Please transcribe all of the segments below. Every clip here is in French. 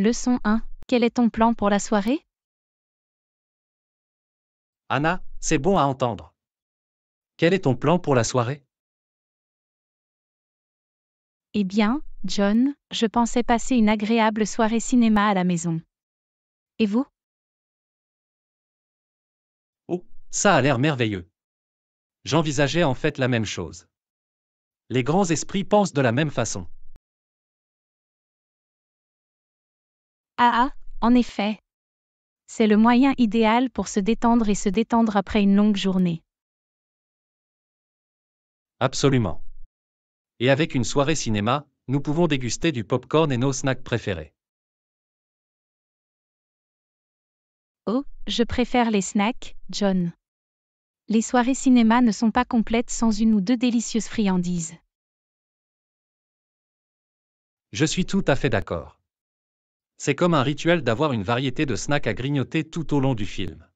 Leçon 1. Quel est ton plan pour la soirée Anna, c'est bon à entendre. Quel est ton plan pour la soirée Eh bien, John, je pensais passer une agréable soirée cinéma à la maison. Et vous Oh, ça a l'air merveilleux. J'envisageais en fait la même chose. Les grands esprits pensent de la même façon. Ah ah, en effet. C'est le moyen idéal pour se détendre et se détendre après une longue journée. Absolument. Et avec une soirée cinéma, nous pouvons déguster du popcorn et nos snacks préférés. Oh, je préfère les snacks, John. Les soirées cinéma ne sont pas complètes sans une ou deux délicieuses friandises. Je suis tout à fait d'accord. C'est comme un rituel d'avoir une variété de snacks à grignoter tout au long du film.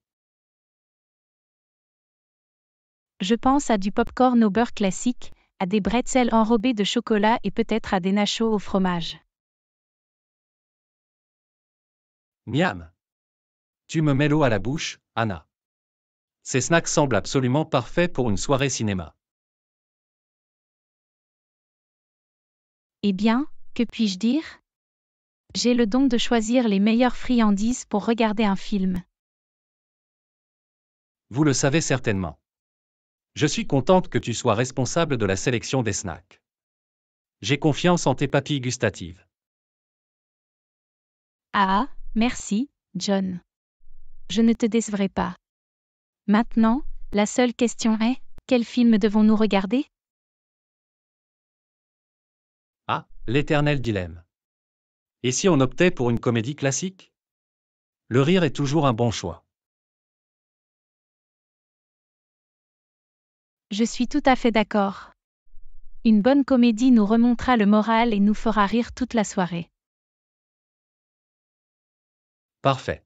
Je pense à du popcorn au beurre classique, à des bretzels enrobés de chocolat et peut-être à des nachos au fromage. Miam. Tu me mets l'eau à la bouche, Anna. Ces snacks semblent absolument parfaits pour une soirée cinéma. Eh bien, que puis-je dire j'ai le don de choisir les meilleures friandises pour regarder un film. Vous le savez certainement. Je suis contente que tu sois responsable de la sélection des snacks. J'ai confiance en tes papilles gustatives. Ah, merci, John. Je ne te décevrai pas. Maintenant, la seule question est, quel film devons-nous regarder Ah, l'éternel dilemme. Et si on optait pour une comédie classique Le rire est toujours un bon choix. Je suis tout à fait d'accord. Une bonne comédie nous remontera le moral et nous fera rire toute la soirée. Parfait.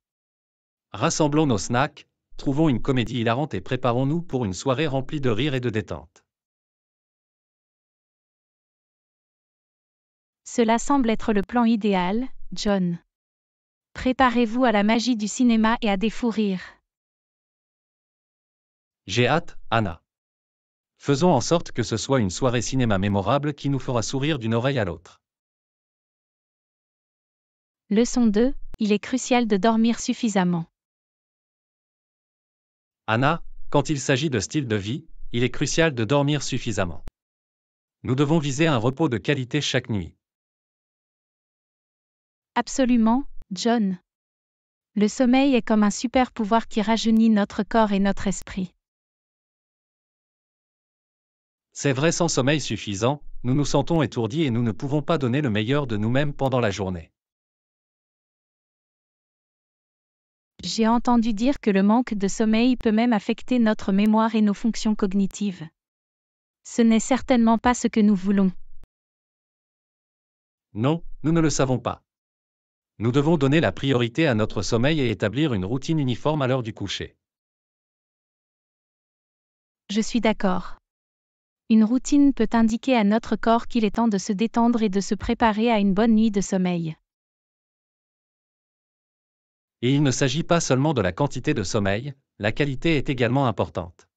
Rassemblons nos snacks, trouvons une comédie hilarante et préparons-nous pour une soirée remplie de rire et de détente. Cela semble être le plan idéal, John. Préparez-vous à la magie du cinéma et à des fous rires. J'ai hâte, Anna. Faisons en sorte que ce soit une soirée cinéma mémorable qui nous fera sourire d'une oreille à l'autre. Leçon 2. Il est crucial de dormir suffisamment. Anna, quand il s'agit de style de vie, il est crucial de dormir suffisamment. Nous devons viser un repos de qualité chaque nuit. Absolument, John. Le sommeil est comme un super pouvoir qui rajeunit notre corps et notre esprit. C'est vrai, sans sommeil suffisant, nous nous sentons étourdis et nous ne pouvons pas donner le meilleur de nous-mêmes pendant la journée. J'ai entendu dire que le manque de sommeil peut même affecter notre mémoire et nos fonctions cognitives. Ce n'est certainement pas ce que nous voulons. Non, nous ne le savons pas. Nous devons donner la priorité à notre sommeil et établir une routine uniforme à l'heure du coucher. Je suis d'accord. Une routine peut indiquer à notre corps qu'il est temps de se détendre et de se préparer à une bonne nuit de sommeil. Et il ne s'agit pas seulement de la quantité de sommeil, la qualité est également importante.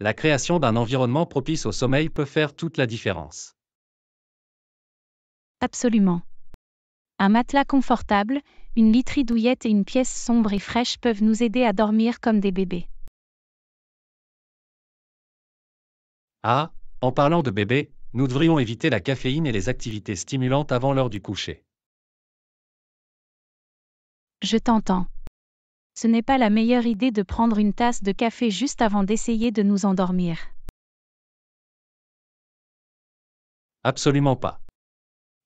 La création d'un environnement propice au sommeil peut faire toute la différence. Absolument. Un matelas confortable, une literie douillette et une pièce sombre et fraîche peuvent nous aider à dormir comme des bébés. Ah, en parlant de bébés, nous devrions éviter la caféine et les activités stimulantes avant l'heure du coucher. Je t'entends. Ce n'est pas la meilleure idée de prendre une tasse de café juste avant d'essayer de nous endormir. Absolument pas.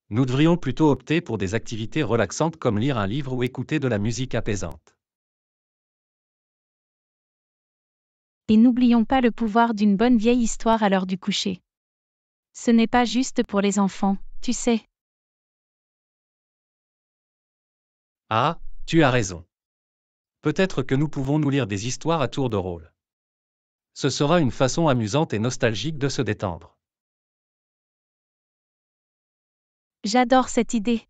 Nous devrions plutôt opter pour des activités relaxantes comme lire un livre ou écouter de la musique apaisante. Et n'oublions pas le pouvoir d'une bonne vieille histoire à l'heure du coucher. Ce n'est pas juste pour les enfants, tu sais. Ah, tu as raison. Peut-être que nous pouvons nous lire des histoires à tour de rôle. Ce sera une façon amusante et nostalgique de se détendre. J'adore cette idée.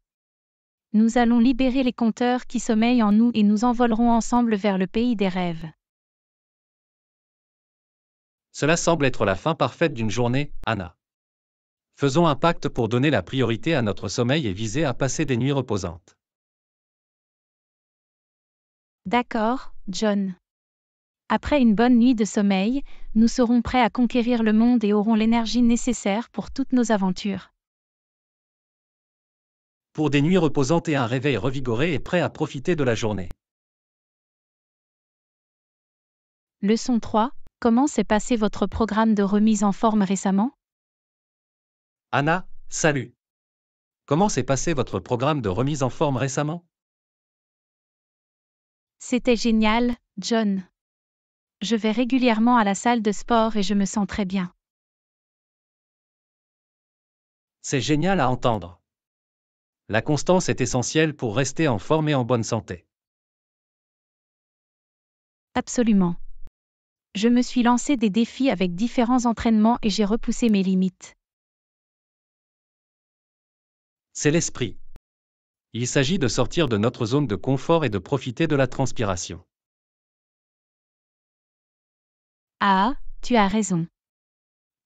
Nous allons libérer les compteurs qui sommeillent en nous et nous envolerons ensemble vers le pays des rêves. Cela semble être la fin parfaite d'une journée, Anna. Faisons un pacte pour donner la priorité à notre sommeil et viser à passer des nuits reposantes. D'accord, John. Après une bonne nuit de sommeil, nous serons prêts à conquérir le monde et aurons l'énergie nécessaire pour toutes nos aventures pour des nuits reposantes et un réveil revigoré et prêt à profiter de la journée. Leçon 3. Comment s'est passé votre programme de remise en forme récemment Anna, salut. Comment s'est passé votre programme de remise en forme récemment C'était génial, John. Je vais régulièrement à la salle de sport et je me sens très bien. C'est génial à entendre. La constance est essentielle pour rester en forme et en bonne santé. Absolument. Je me suis lancé des défis avec différents entraînements et j'ai repoussé mes limites. C'est l'esprit. Il s'agit de sortir de notre zone de confort et de profiter de la transpiration. Ah, tu as raison.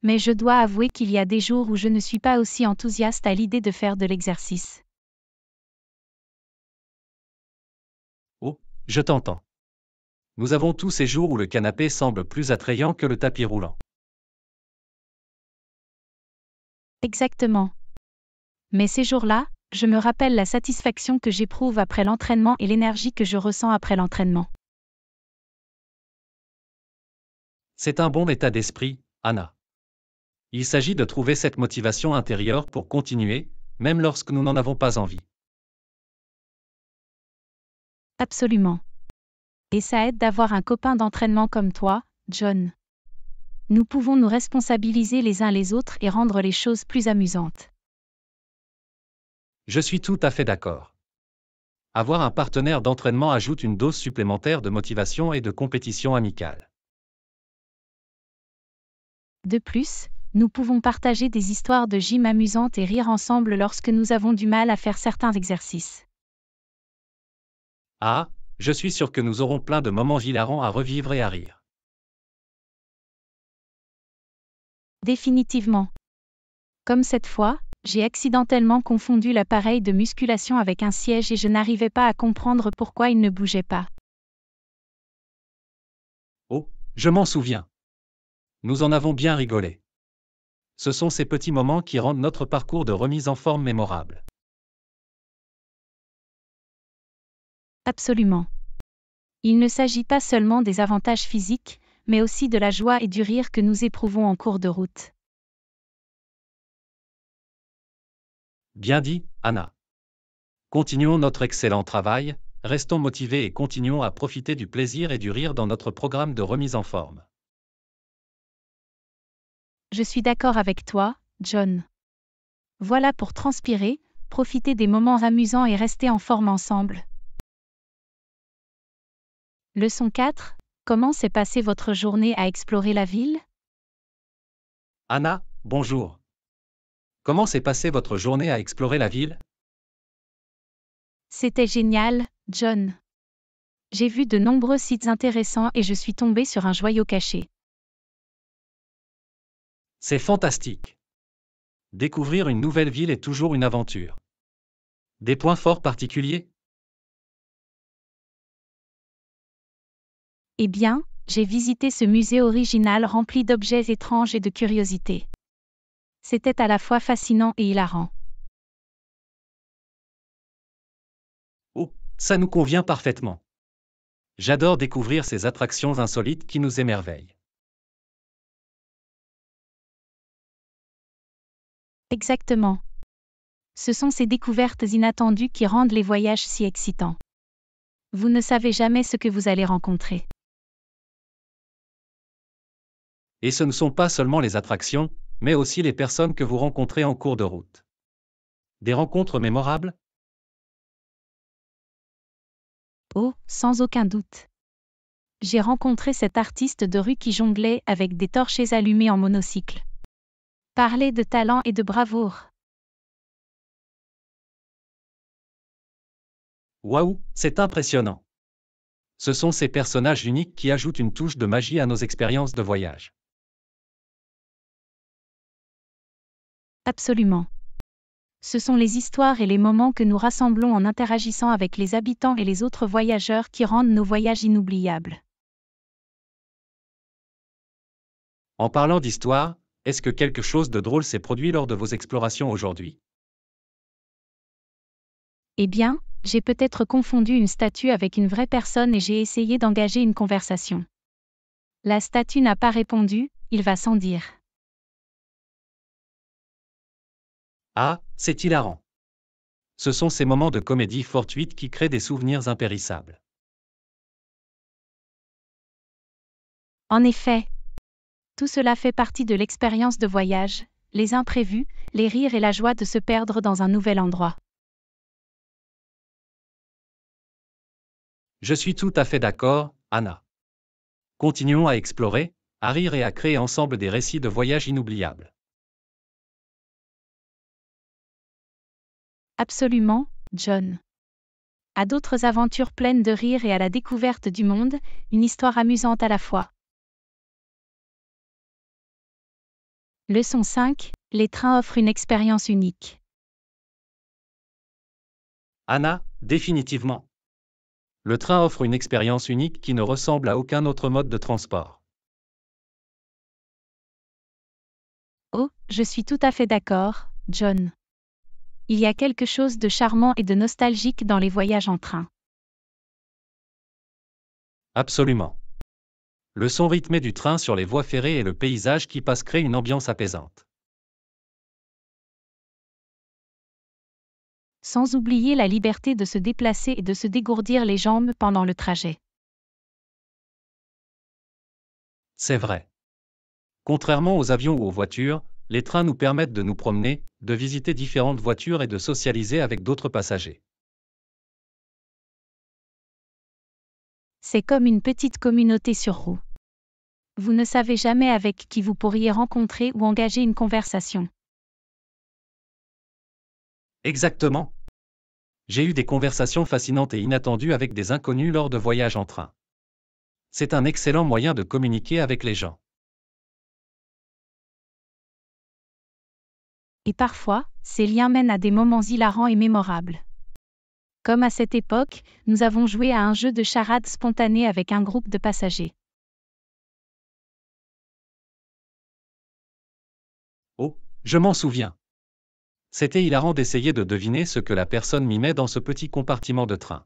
Mais je dois avouer qu'il y a des jours où je ne suis pas aussi enthousiaste à l'idée de faire de l'exercice. Je t'entends. Nous avons tous ces jours où le canapé semble plus attrayant que le tapis roulant. Exactement. Mais ces jours-là, je me rappelle la satisfaction que j'éprouve après l'entraînement et l'énergie que je ressens après l'entraînement. C'est un bon état d'esprit, Anna. Il s'agit de trouver cette motivation intérieure pour continuer, même lorsque nous n'en avons pas envie. Absolument. Et ça aide d'avoir un copain d'entraînement comme toi, John. Nous pouvons nous responsabiliser les uns les autres et rendre les choses plus amusantes. Je suis tout à fait d'accord. Avoir un partenaire d'entraînement ajoute une dose supplémentaire de motivation et de compétition amicale. De plus, nous pouvons partager des histoires de gym amusantes et rire ensemble lorsque nous avons du mal à faire certains exercices. Ah, je suis sûr que nous aurons plein de moments hilarants à revivre et à rire. Définitivement. Comme cette fois, j'ai accidentellement confondu l'appareil de musculation avec un siège et je n'arrivais pas à comprendre pourquoi il ne bougeait pas. Oh, je m'en souviens. Nous en avons bien rigolé. Ce sont ces petits moments qui rendent notre parcours de remise en forme mémorable. Absolument. Il ne s'agit pas seulement des avantages physiques, mais aussi de la joie et du rire que nous éprouvons en cours de route. Bien dit, Anna. Continuons notre excellent travail, restons motivés et continuons à profiter du plaisir et du rire dans notre programme de remise en forme. Je suis d'accord avec toi, John. Voilà pour transpirer, profiter des moments amusants et rester en forme ensemble. Leçon 4. Comment s'est passée votre journée à explorer la ville Anna, bonjour. Comment s'est passée votre journée à explorer la ville C'était génial, John. J'ai vu de nombreux sites intéressants et je suis tombé sur un joyau caché. C'est fantastique. Découvrir une nouvelle ville est toujours une aventure. Des points forts particuliers Eh bien, j'ai visité ce musée original rempli d'objets étranges et de curiosités. C'était à la fois fascinant et hilarant. Oh, ça nous convient parfaitement. J'adore découvrir ces attractions insolites qui nous émerveillent. Exactement. Ce sont ces découvertes inattendues qui rendent les voyages si excitants. Vous ne savez jamais ce que vous allez rencontrer. Et ce ne sont pas seulement les attractions, mais aussi les personnes que vous rencontrez en cours de route. Des rencontres mémorables Oh, sans aucun doute. J'ai rencontré cet artiste de rue qui jonglait avec des torches allumées en monocycle. Parlez de talent et de bravoure. Waouh, c'est impressionnant. Ce sont ces personnages uniques qui ajoutent une touche de magie à nos expériences de voyage. Absolument. Ce sont les histoires et les moments que nous rassemblons en interagissant avec les habitants et les autres voyageurs qui rendent nos voyages inoubliables. En parlant d'histoire, est-ce que quelque chose de drôle s'est produit lors de vos explorations aujourd'hui Eh bien, j'ai peut-être confondu une statue avec une vraie personne et j'ai essayé d'engager une conversation. La statue n'a pas répondu, il va sans dire. Ah, c'est hilarant. Ce sont ces moments de comédie fortuite qui créent des souvenirs impérissables. En effet, tout cela fait partie de l'expérience de voyage, les imprévus, les rires et la joie de se perdre dans un nouvel endroit. Je suis tout à fait d'accord, Anna. Continuons à explorer, à rire et à créer ensemble des récits de voyages inoubliables. Absolument, John. À d'autres aventures pleines de rire et à la découverte du monde, une histoire amusante à la fois. Leçon 5. Les trains offrent une expérience unique. Anna, définitivement. Le train offre une expérience unique qui ne ressemble à aucun autre mode de transport. Oh, je suis tout à fait d'accord, John il y a quelque chose de charmant et de nostalgique dans les voyages en train. Absolument. Le son rythmé du train sur les voies ferrées et le paysage qui passe créent une ambiance apaisante. Sans oublier la liberté de se déplacer et de se dégourdir les jambes pendant le trajet. C'est vrai. Contrairement aux avions ou aux voitures, les trains nous permettent de nous promener, de visiter différentes voitures et de socialiser avec d'autres passagers. C'est comme une petite communauté sur roue. Vous ne savez jamais avec qui vous pourriez rencontrer ou engager une conversation. Exactement. J'ai eu des conversations fascinantes et inattendues avec des inconnus lors de voyages en train. C'est un excellent moyen de communiquer avec les gens. et parfois, ces liens mènent à des moments hilarants et mémorables. Comme à cette époque, nous avons joué à un jeu de charade spontané avec un groupe de passagers. Oh, je m'en souviens. C'était hilarant d'essayer de deviner ce que la personne mimait dans ce petit compartiment de train.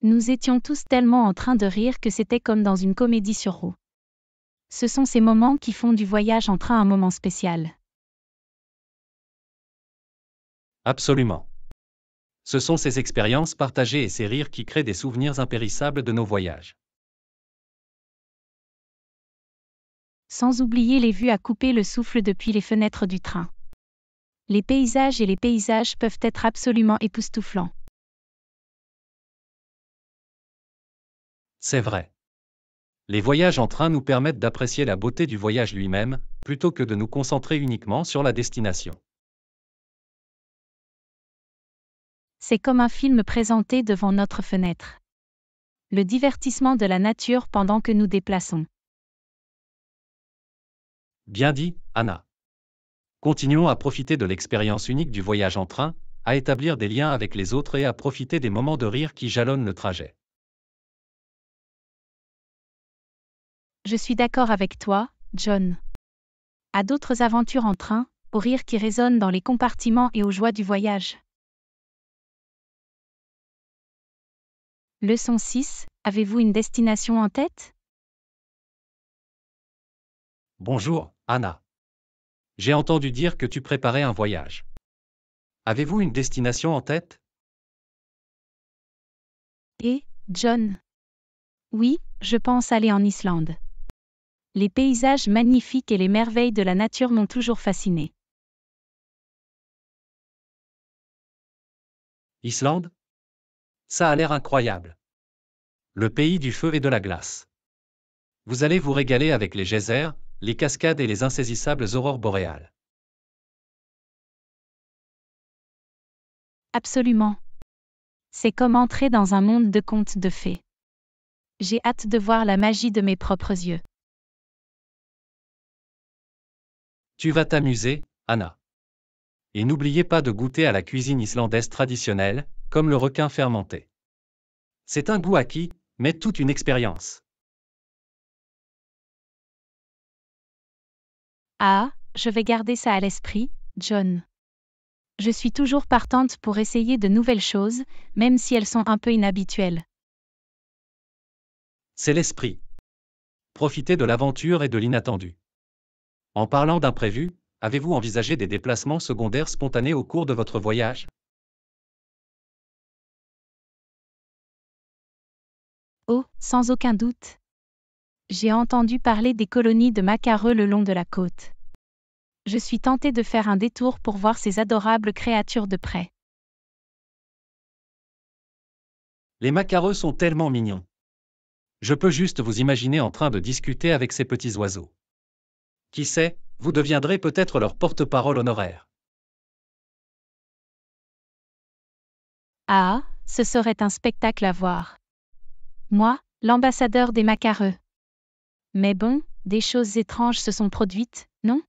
Nous étions tous tellement en train de rire que c'était comme dans une comédie sur roue. Ce sont ces moments qui font du voyage en train un moment spécial. Absolument. Ce sont ces expériences partagées et ces rires qui créent des souvenirs impérissables de nos voyages. Sans oublier les vues à couper le souffle depuis les fenêtres du train. Les paysages et les paysages peuvent être absolument époustouflants. C'est vrai. Les voyages en train nous permettent d'apprécier la beauté du voyage lui-même, plutôt que de nous concentrer uniquement sur la destination. C'est comme un film présenté devant notre fenêtre. Le divertissement de la nature pendant que nous déplaçons. Bien dit, Anna. Continuons à profiter de l'expérience unique du voyage en train, à établir des liens avec les autres et à profiter des moments de rire qui jalonnent le trajet. Je suis d'accord avec toi, John. À d'autres aventures en train, au rire qui résonne dans les compartiments et aux joies du voyage. Leçon 6. Avez-vous une destination en tête Bonjour, Anna. J'ai entendu dire que tu préparais un voyage. Avez-vous une destination en tête Et, eh, John Oui, je pense aller en Islande les paysages magnifiques et les merveilles de la nature m'ont toujours fasciné. Islande Ça a l'air incroyable. Le pays du feu et de la glace. Vous allez vous régaler avec les geysers, les cascades et les insaisissables aurores boréales. Absolument. C'est comme entrer dans un monde de contes de fées. J'ai hâte de voir la magie de mes propres yeux. Tu vas t'amuser, Anna. Et n'oubliez pas de goûter à la cuisine islandaise traditionnelle, comme le requin fermenté. C'est un goût acquis, mais toute une expérience. Ah, je vais garder ça à l'esprit, John. Je suis toujours partante pour essayer de nouvelles choses, même si elles sont un peu inhabituelles. C'est l'esprit. Profitez de l'aventure et de l'inattendu. En parlant d'imprévus, avez-vous envisagé des déplacements secondaires spontanés au cours de votre voyage Oh, sans aucun doute. J'ai entendu parler des colonies de macareux le long de la côte. Je suis tenté de faire un détour pour voir ces adorables créatures de près. Les macareux sont tellement mignons. Je peux juste vous imaginer en train de discuter avec ces petits oiseaux. Qui sait, vous deviendrez peut-être leur porte-parole honoraire. Ah, ce serait un spectacle à voir. Moi, l'ambassadeur des macareux. Mais bon, des choses étranges se sont produites, non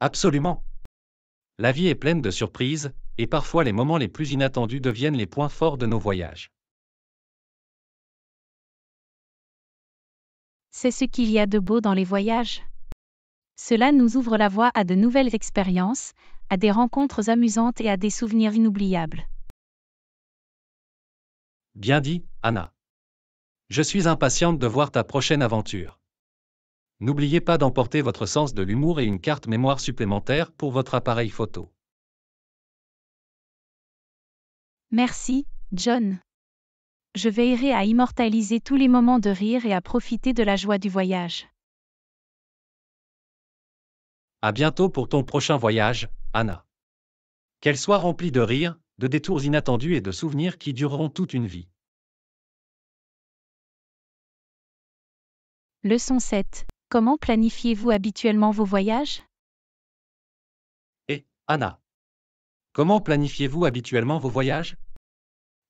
Absolument. La vie est pleine de surprises, et parfois les moments les plus inattendus deviennent les points forts de nos voyages. C'est ce qu'il y a de beau dans les voyages. Cela nous ouvre la voie à de nouvelles expériences, à des rencontres amusantes et à des souvenirs inoubliables. Bien dit, Anna. Je suis impatiente de voir ta prochaine aventure. N'oubliez pas d'emporter votre sens de l'humour et une carte mémoire supplémentaire pour votre appareil photo. Merci, John je veillerai à immortaliser tous les moments de rire et à profiter de la joie du voyage. À bientôt pour ton prochain voyage, Anna. Qu'elle soit remplie de rires, de détours inattendus et de souvenirs qui dureront toute une vie. Leçon 7. Comment planifiez-vous habituellement vos voyages Eh, Anna. Comment planifiez-vous habituellement vos voyages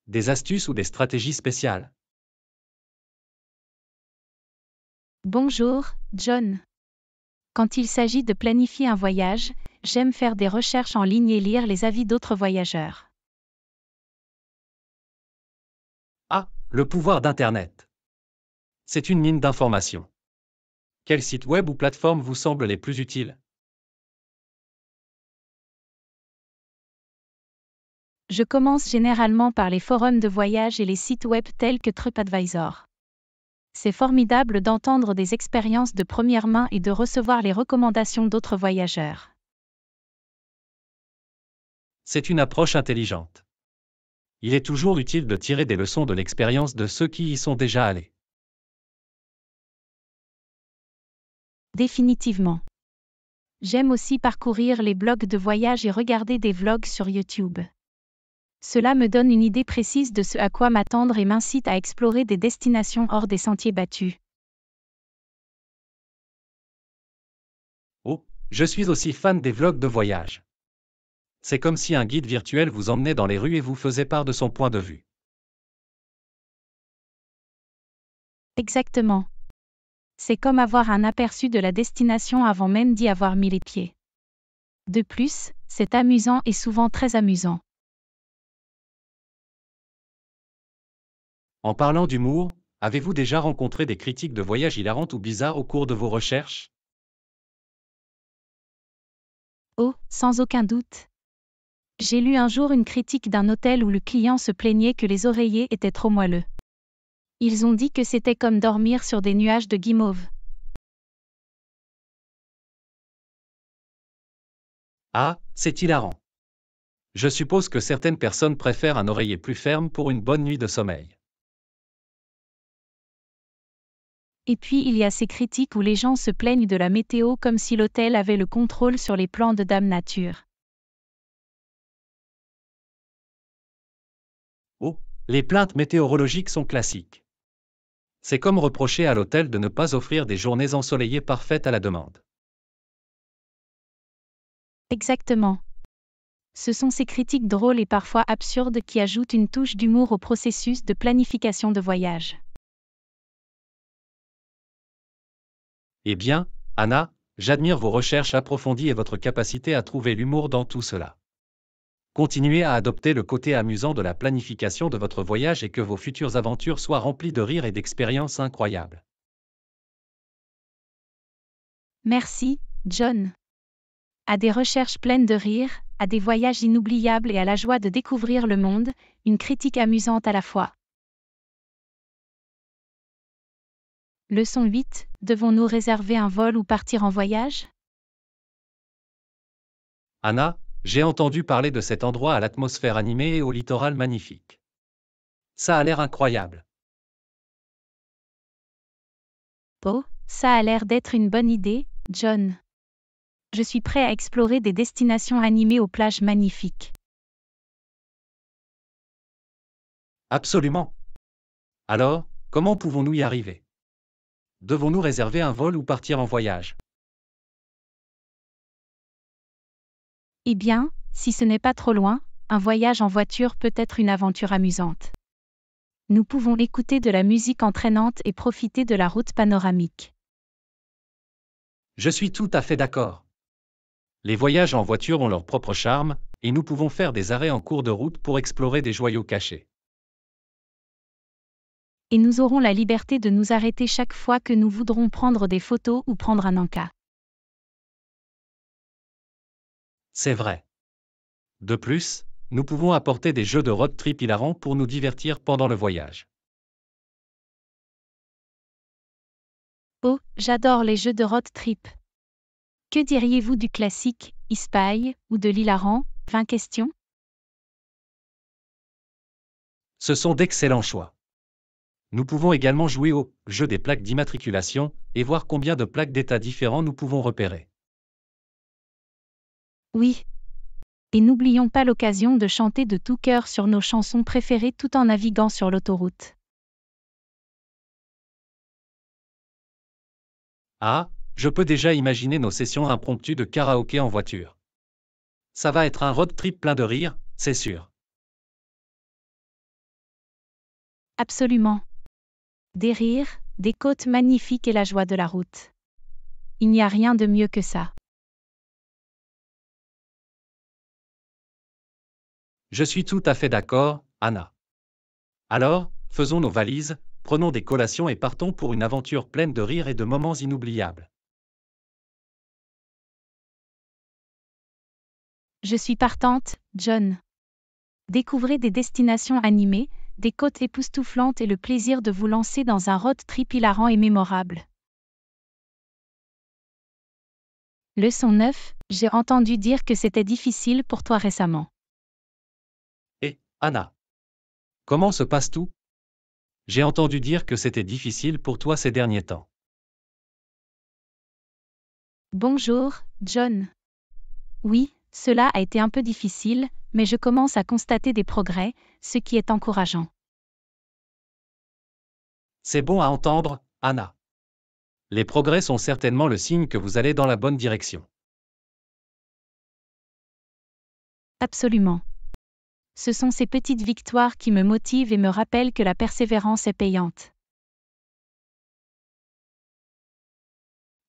des astuces ou des stratégies spéciales. Bonjour, John. Quand il s'agit de planifier un voyage, j'aime faire des recherches en ligne et lire les avis d'autres voyageurs. Ah, le pouvoir d'Internet. C'est une mine d'informations. Quels sites web ou plateformes vous semblent les plus utiles Je commence généralement par les forums de voyage et les sites web tels que TripAdvisor. C'est formidable d'entendre des expériences de première main et de recevoir les recommandations d'autres voyageurs. C'est une approche intelligente. Il est toujours utile de tirer des leçons de l'expérience de ceux qui y sont déjà allés. Définitivement. J'aime aussi parcourir les blogs de voyage et regarder des vlogs sur YouTube. Cela me donne une idée précise de ce à quoi m'attendre et m'incite à explorer des destinations hors des sentiers battus. Oh, je suis aussi fan des vlogs de voyage. C'est comme si un guide virtuel vous emmenait dans les rues et vous faisait part de son point de vue. Exactement. C'est comme avoir un aperçu de la destination avant même d'y avoir mis les pieds. De plus, c'est amusant et souvent très amusant. En parlant d'humour, avez-vous déjà rencontré des critiques de voyage hilarantes ou bizarres au cours de vos recherches Oh, sans aucun doute. J'ai lu un jour une critique d'un hôtel où le client se plaignait que les oreillers étaient trop moelleux. Ils ont dit que c'était comme dormir sur des nuages de guimauve. Ah, c'est hilarant. Je suppose que certaines personnes préfèrent un oreiller plus ferme pour une bonne nuit de sommeil. Et puis il y a ces critiques où les gens se plaignent de la météo comme si l'hôtel avait le contrôle sur les plans de Dame Nature. Oh, les plaintes météorologiques sont classiques. C'est comme reprocher à l'hôtel de ne pas offrir des journées ensoleillées parfaites à la demande. Exactement. Ce sont ces critiques drôles et parfois absurdes qui ajoutent une touche d'humour au processus de planification de voyage. Eh bien, Anna, j'admire vos recherches approfondies et votre capacité à trouver l'humour dans tout cela. Continuez à adopter le côté amusant de la planification de votre voyage et que vos futures aventures soient remplies de rires et d'expériences incroyables. Merci, John. À des recherches pleines de rires, à des voyages inoubliables et à la joie de découvrir le monde, une critique amusante à la fois. Leçon 8. Devons-nous réserver un vol ou partir en voyage Anna, j'ai entendu parler de cet endroit à l'atmosphère animée et au littoral magnifique. Ça a l'air incroyable. Oh, ça a l'air d'être une bonne idée, John. Je suis prêt à explorer des destinations animées aux plages magnifiques. Absolument. Alors, comment pouvons-nous y arriver Devons-nous réserver un vol ou partir en voyage Eh bien, si ce n'est pas trop loin, un voyage en voiture peut être une aventure amusante. Nous pouvons écouter de la musique entraînante et profiter de la route panoramique. Je suis tout à fait d'accord. Les voyages en voiture ont leur propre charme, et nous pouvons faire des arrêts en cours de route pour explorer des joyaux cachés et nous aurons la liberté de nous arrêter chaque fois que nous voudrons prendre des photos ou prendre un encas. C'est vrai. De plus, nous pouvons apporter des jeux de road trip hilarants pour nous divertir pendant le voyage. Oh, j'adore les jeux de road trip. Que diriez-vous du classique, e-spy ou de l'hilarant, 20 questions Ce sont d'excellents choix. Nous pouvons également jouer au jeu des plaques d'immatriculation et voir combien de plaques d'état différents nous pouvons repérer. Oui. Et n'oublions pas l'occasion de chanter de tout cœur sur nos chansons préférées tout en naviguant sur l'autoroute. Ah, je peux déjà imaginer nos sessions impromptues de karaoké en voiture. Ça va être un road trip plein de rire, c'est sûr. Absolument des rires, des côtes magnifiques et la joie de la route. Il n'y a rien de mieux que ça. Je suis tout à fait d'accord, Anna. Alors, faisons nos valises, prenons des collations et partons pour une aventure pleine de rires et de moments inoubliables. Je suis partante, John. Découvrez des destinations animées, des côtes époustouflantes et le plaisir de vous lancer dans un road trip hilarant et mémorable. Leçon 9, j'ai entendu dire que c'était difficile pour toi récemment. Hé, eh, Anna. Comment se passe tout J'ai entendu dire que c'était difficile pour toi ces derniers temps. Bonjour, John. Oui, cela a été un peu difficile, mais je commence à constater des progrès, ce qui est encourageant. C'est bon à entendre, Anna. Les progrès sont certainement le signe que vous allez dans la bonne direction. Absolument. Ce sont ces petites victoires qui me motivent et me rappellent que la persévérance est payante.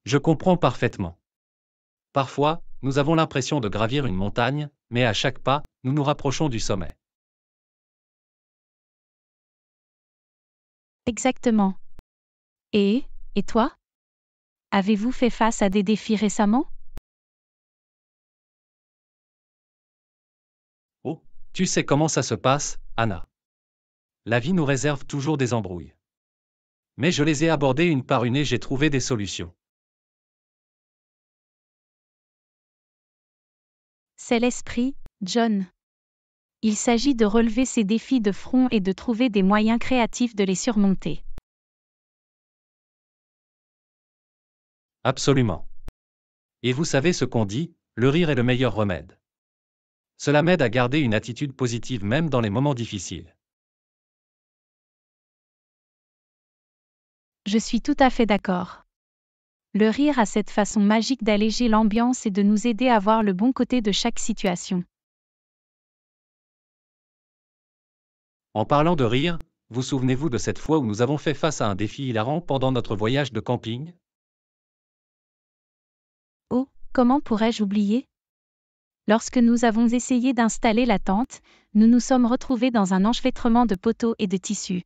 Je comprends parfaitement. Parfois, nous avons l'impression de gravir une montagne, mais à chaque pas, nous nous rapprochons du sommet. Exactement. Et, et toi Avez-vous fait face à des défis récemment Oh, tu sais comment ça se passe, Anna. La vie nous réserve toujours des embrouilles. Mais je les ai abordées une par une et j'ai trouvé des solutions. c'est l'esprit, John. Il s'agit de relever ces défis de front et de trouver des moyens créatifs de les surmonter. Absolument. Et vous savez ce qu'on dit, le rire est le meilleur remède. Cela m'aide à garder une attitude positive même dans les moments difficiles. Je suis tout à fait d'accord. Le rire a cette façon magique d'alléger l'ambiance et de nous aider à voir le bon côté de chaque situation. En parlant de rire, vous souvenez-vous de cette fois où nous avons fait face à un défi hilarant pendant notre voyage de camping Oh, comment pourrais-je oublier Lorsque nous avons essayé d'installer la tente, nous nous sommes retrouvés dans un enchevêtrement de poteaux et de tissus.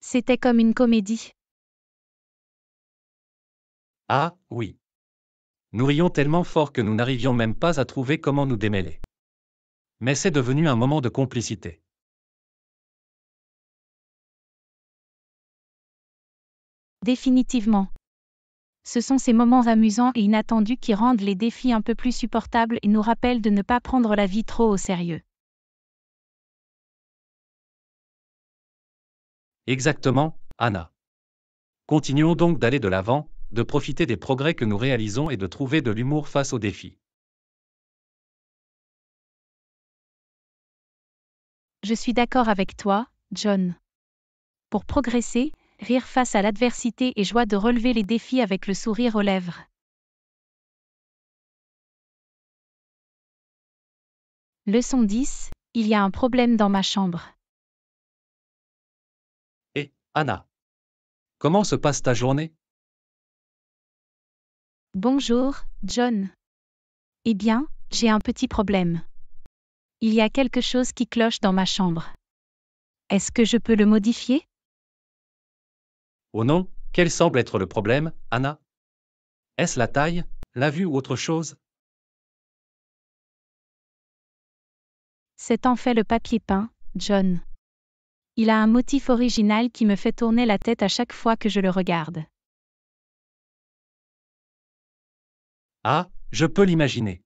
C'était comme une comédie. Ah, oui. Nous rions tellement fort que nous n'arrivions même pas à trouver comment nous démêler. Mais c'est devenu un moment de complicité. Définitivement. Ce sont ces moments amusants et inattendus qui rendent les défis un peu plus supportables et nous rappellent de ne pas prendre la vie trop au sérieux. Exactement, Anna. Continuons donc d'aller de l'avant, de profiter des progrès que nous réalisons et de trouver de l'humour face aux défis. Je suis d'accord avec toi, John. Pour progresser, rire face à l'adversité et joie de relever les défis avec le sourire aux lèvres. Leçon 10. Il y a un problème dans ma chambre. Et, eh, Anna, comment se passe ta journée Bonjour, John. Eh bien, j'ai un petit problème. Il y a quelque chose qui cloche dans ma chambre. Est-ce que je peux le modifier Oh non, quel semble être le problème, Anna Est-ce la taille, la vue ou autre chose C'est en fait le papier peint, John. Il a un motif original qui me fait tourner la tête à chaque fois que je le regarde. Ah, je peux l'imaginer.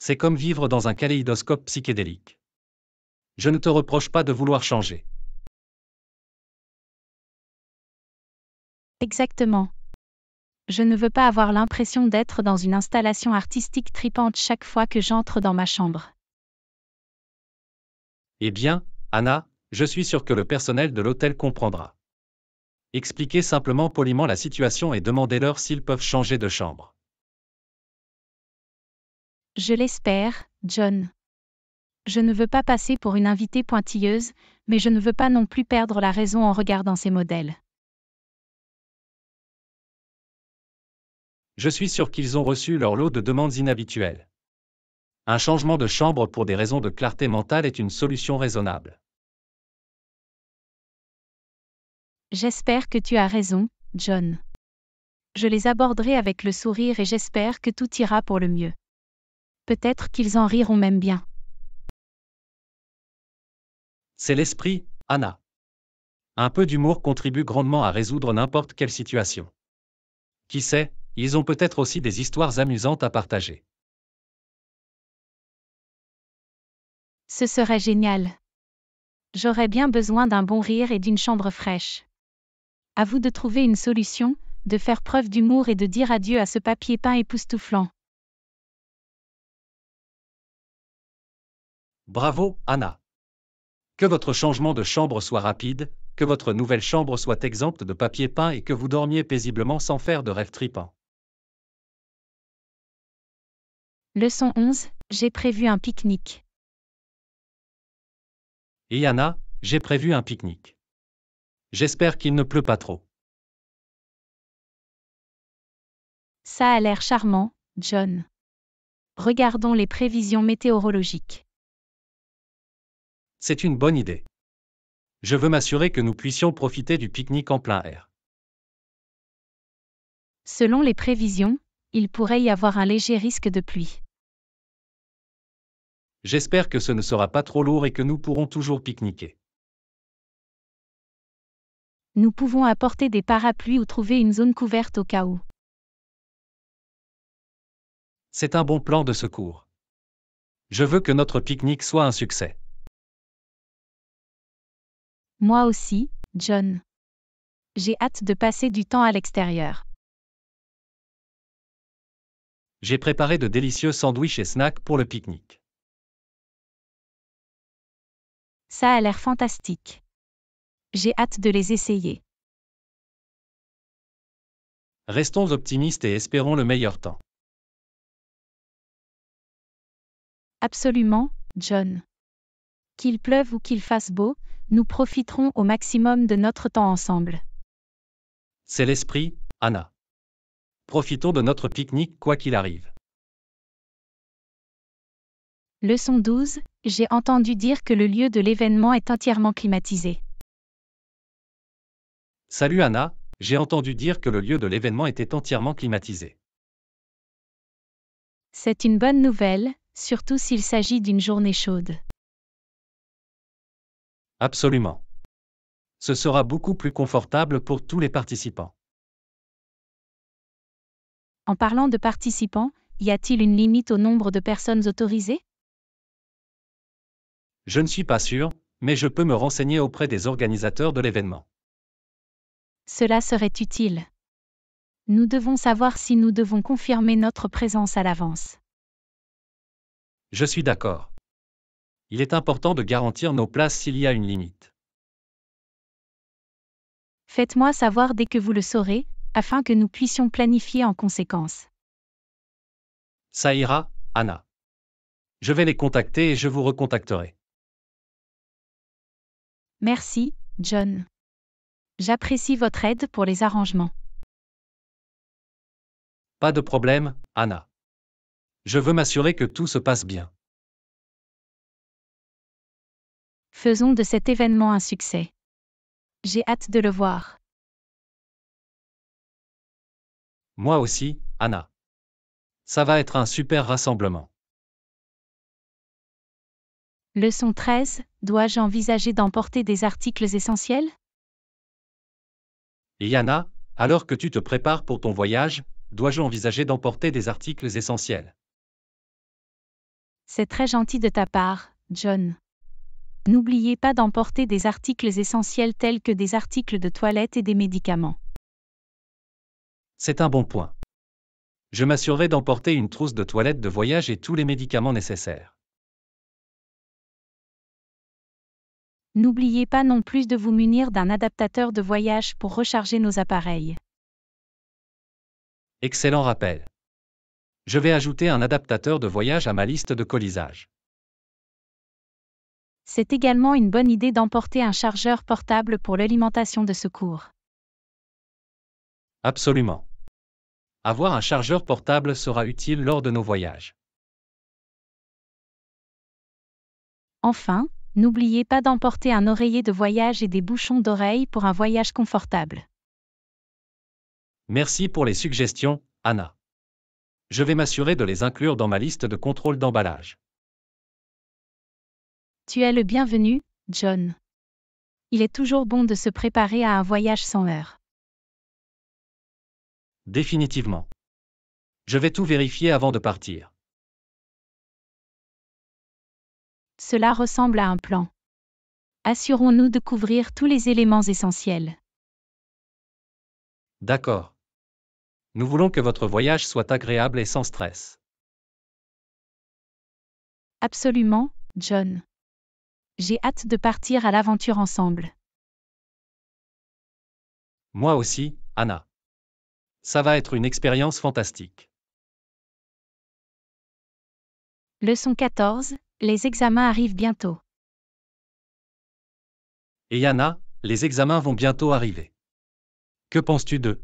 C'est comme vivre dans un kaléidoscope psychédélique. Je ne te reproche pas de vouloir changer. Exactement. Je ne veux pas avoir l'impression d'être dans une installation artistique tripante chaque fois que j'entre dans ma chambre. Eh bien, Anna, je suis sûr que le personnel de l'hôtel comprendra. Expliquez simplement poliment la situation et demandez-leur s'ils peuvent changer de chambre. Je l'espère, John. Je ne veux pas passer pour une invitée pointilleuse, mais je ne veux pas non plus perdre la raison en regardant ces modèles. Je suis sûr qu'ils ont reçu leur lot de demandes inhabituelles. Un changement de chambre pour des raisons de clarté mentale est une solution raisonnable. J'espère que tu as raison, John. Je les aborderai avec le sourire et j'espère que tout ira pour le mieux. Peut-être qu'ils en riront même bien. C'est l'esprit, Anna. Un peu d'humour contribue grandement à résoudre n'importe quelle situation. Qui sait, ils ont peut-être aussi des histoires amusantes à partager. Ce serait génial. J'aurais bien besoin d'un bon rire et d'une chambre fraîche. À vous de trouver une solution, de faire preuve d'humour et de dire adieu à ce papier peint époustouflant. Bravo, Anna. Que votre changement de chambre soit rapide, que votre nouvelle chambre soit exempte de papier peint et que vous dormiez paisiblement sans faire de rêves tripants. Leçon 11, j'ai prévu un pique-nique. Et Anna, j'ai prévu un pique-nique. J'espère qu'il ne pleut pas trop. Ça a l'air charmant, John. Regardons les prévisions météorologiques. C'est une bonne idée. Je veux m'assurer que nous puissions profiter du pique-nique en plein air. Selon les prévisions, il pourrait y avoir un léger risque de pluie. J'espère que ce ne sera pas trop lourd et que nous pourrons toujours pique-niquer. Nous pouvons apporter des parapluies ou trouver une zone couverte au cas où. C'est un bon plan de secours. Je veux que notre pique-nique soit un succès. Moi aussi, John. J'ai hâte de passer du temps à l'extérieur. J'ai préparé de délicieux sandwichs et snacks pour le pique-nique. Ça a l'air fantastique. J'ai hâte de les essayer. Restons optimistes et espérons le meilleur temps. Absolument, John. Qu'il pleuve ou qu'il fasse beau, nous profiterons au maximum de notre temps ensemble. C'est l'esprit, Anna. Profitons de notre pique-nique quoi qu'il arrive. Leçon 12. J'ai entendu dire que le lieu de l'événement est entièrement climatisé. Salut Anna, j'ai entendu dire que le lieu de l'événement était entièrement climatisé. C'est une bonne nouvelle, surtout s'il s'agit d'une journée chaude. Absolument. Ce sera beaucoup plus confortable pour tous les participants. En parlant de participants, y a-t-il une limite au nombre de personnes autorisées Je ne suis pas sûr, mais je peux me renseigner auprès des organisateurs de l'événement. Cela serait utile. Nous devons savoir si nous devons confirmer notre présence à l'avance. Je suis d'accord il est important de garantir nos places s'il y a une limite. Faites-moi savoir dès que vous le saurez, afin que nous puissions planifier en conséquence. Ça ira, Anna. Je vais les contacter et je vous recontacterai. Merci, John. J'apprécie votre aide pour les arrangements. Pas de problème, Anna. Je veux m'assurer que tout se passe bien. Faisons de cet événement un succès. J'ai hâte de le voir. Moi aussi, Anna. Ça va être un super rassemblement. Leçon 13. Dois-je envisager d'emporter des articles essentiels Yana, alors que tu te prépares pour ton voyage, dois-je envisager d'emporter des articles essentiels C'est très gentil de ta part, John. N'oubliez pas d'emporter des articles essentiels tels que des articles de toilette et des médicaments. C'est un bon point. Je m'assurerai d'emporter une trousse de toilette de voyage et tous les médicaments nécessaires. N'oubliez pas non plus de vous munir d'un adaptateur de voyage pour recharger nos appareils. Excellent rappel. Je vais ajouter un adaptateur de voyage à ma liste de colisage c'est également une bonne idée d'emporter un chargeur portable pour l'alimentation de secours. Absolument. Avoir un chargeur portable sera utile lors de nos voyages. Enfin, n'oubliez pas d'emporter un oreiller de voyage et des bouchons d'oreille pour un voyage confortable. Merci pour les suggestions, Anna. Je vais m'assurer de les inclure dans ma liste de contrôle d'emballage. Tu es le bienvenu, John. Il est toujours bon de se préparer à un voyage sans heurts. Définitivement. Je vais tout vérifier avant de partir. Cela ressemble à un plan. Assurons-nous de couvrir tous les éléments essentiels. D'accord. Nous voulons que votre voyage soit agréable et sans stress. Absolument, John. J'ai hâte de partir à l'aventure ensemble. Moi aussi, Anna. Ça va être une expérience fantastique. Leçon 14. Les examens arrivent bientôt. Et Anna, les examens vont bientôt arriver. Que penses-tu d'eux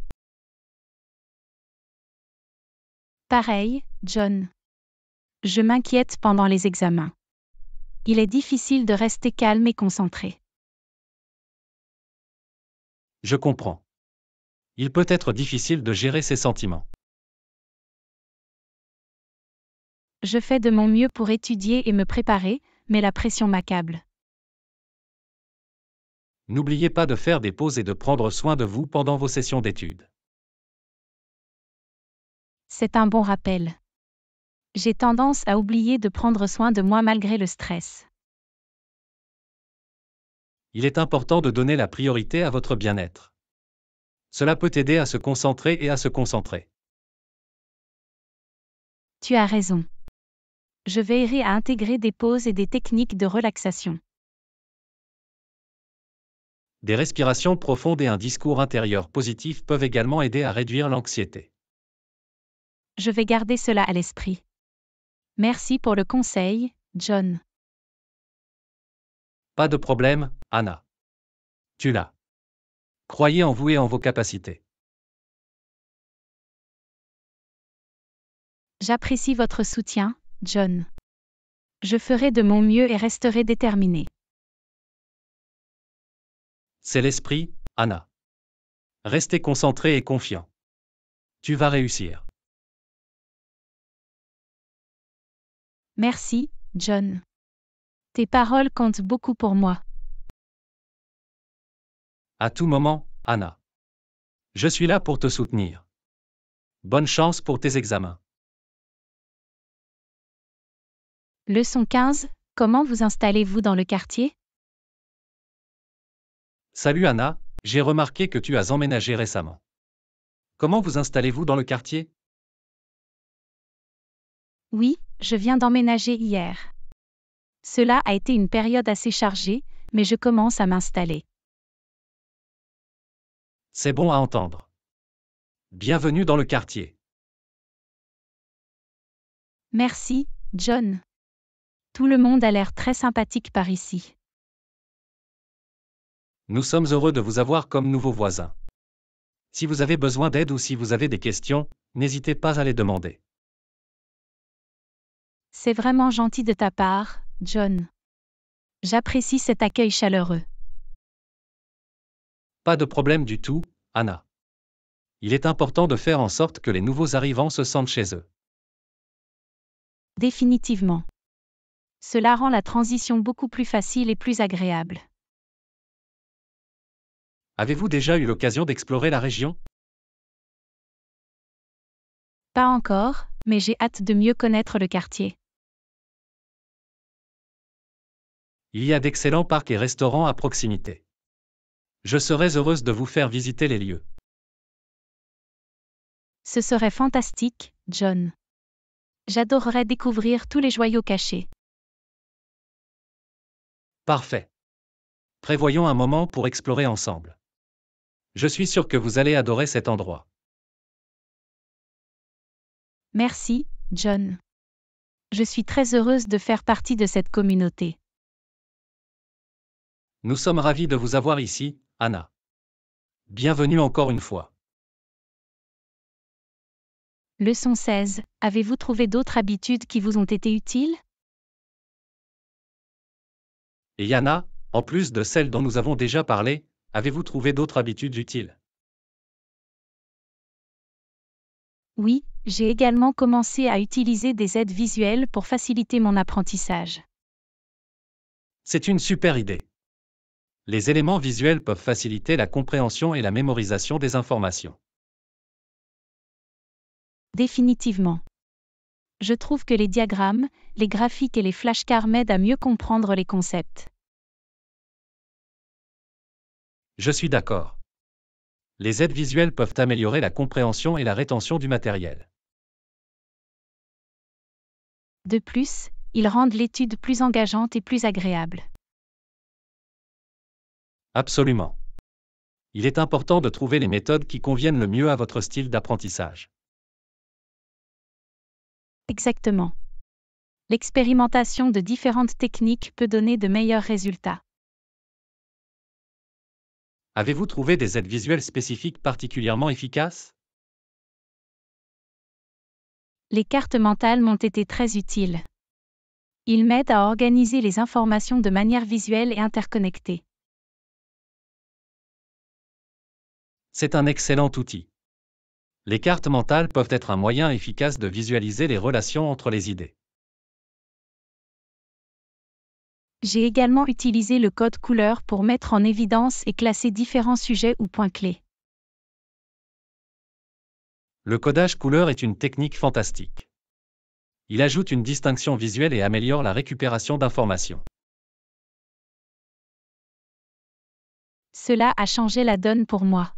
Pareil, John. Je m'inquiète pendant les examens il est difficile de rester calme et concentré. Je comprends. Il peut être difficile de gérer ses sentiments. Je fais de mon mieux pour étudier et me préparer, mais la pression m'accable. N'oubliez pas de faire des pauses et de prendre soin de vous pendant vos sessions d'études. C'est un bon rappel j'ai tendance à oublier de prendre soin de moi malgré le stress. Il est important de donner la priorité à votre bien-être. Cela peut aider à se concentrer et à se concentrer. Tu as raison. Je veillerai à intégrer des pauses et des techniques de relaxation. Des respirations profondes et un discours intérieur positif peuvent également aider à réduire l'anxiété. Je vais garder cela à l'esprit. Merci pour le conseil, John. Pas de problème, Anna. Tu l'as. Croyez en vous et en vos capacités. J'apprécie votre soutien, John. Je ferai de mon mieux et resterai déterminé. C'est l'esprit, Anna. Restez concentré et confiant. Tu vas réussir. Merci, John. Tes paroles comptent beaucoup pour moi. À tout moment, Anna. Je suis là pour te soutenir. Bonne chance pour tes examens. Leçon 15. Comment vous installez-vous dans le quartier Salut Anna, j'ai remarqué que tu as emménagé récemment. Comment vous installez-vous dans le quartier oui, je viens d'emménager hier. Cela a été une période assez chargée, mais je commence à m'installer. C'est bon à entendre. Bienvenue dans le quartier. Merci, John. Tout le monde a l'air très sympathique par ici. Nous sommes heureux de vous avoir comme nouveaux voisins. Si vous avez besoin d'aide ou si vous avez des questions, n'hésitez pas à les demander. C'est vraiment gentil de ta part, John. J'apprécie cet accueil chaleureux. Pas de problème du tout, Anna. Il est important de faire en sorte que les nouveaux arrivants se sentent chez eux. Définitivement. Cela rend la transition beaucoup plus facile et plus agréable. Avez-vous déjà eu l'occasion d'explorer la région Pas encore, mais j'ai hâte de mieux connaître le quartier. il y a d'excellents parcs et restaurants à proximité. Je serais heureuse de vous faire visiter les lieux. Ce serait fantastique, John. J'adorerais découvrir tous les joyaux cachés. Parfait. Prévoyons un moment pour explorer ensemble. Je suis sûr que vous allez adorer cet endroit. Merci, John. Je suis très heureuse de faire partie de cette communauté. Nous sommes ravis de vous avoir ici, Anna. Bienvenue encore une fois. Leçon 16. Avez-vous trouvé d'autres habitudes qui vous ont été utiles Et Yana, en plus de celles dont nous avons déjà parlé, avez-vous trouvé d'autres habitudes utiles Oui, j'ai également commencé à utiliser des aides visuelles pour faciliter mon apprentissage. C'est une super idée les éléments visuels peuvent faciliter la compréhension et la mémorisation des informations. Définitivement. Je trouve que les diagrammes, les graphiques et les flashcards m'aident à mieux comprendre les concepts. Je suis d'accord. Les aides visuelles peuvent améliorer la compréhension et la rétention du matériel. De plus, ils rendent l'étude plus engageante et plus agréable. Absolument. Il est important de trouver les méthodes qui conviennent le mieux à votre style d'apprentissage. Exactement. L'expérimentation de différentes techniques peut donner de meilleurs résultats. Avez-vous trouvé des aides visuelles spécifiques particulièrement efficaces Les cartes mentales m'ont été très utiles. Ils m'aident à organiser les informations de manière visuelle et interconnectée. C'est un excellent outil. Les cartes mentales peuvent être un moyen efficace de visualiser les relations entre les idées. J'ai également utilisé le code couleur pour mettre en évidence et classer différents sujets ou points clés. Le codage couleur est une technique fantastique. Il ajoute une distinction visuelle et améliore la récupération d'informations. Cela a changé la donne pour moi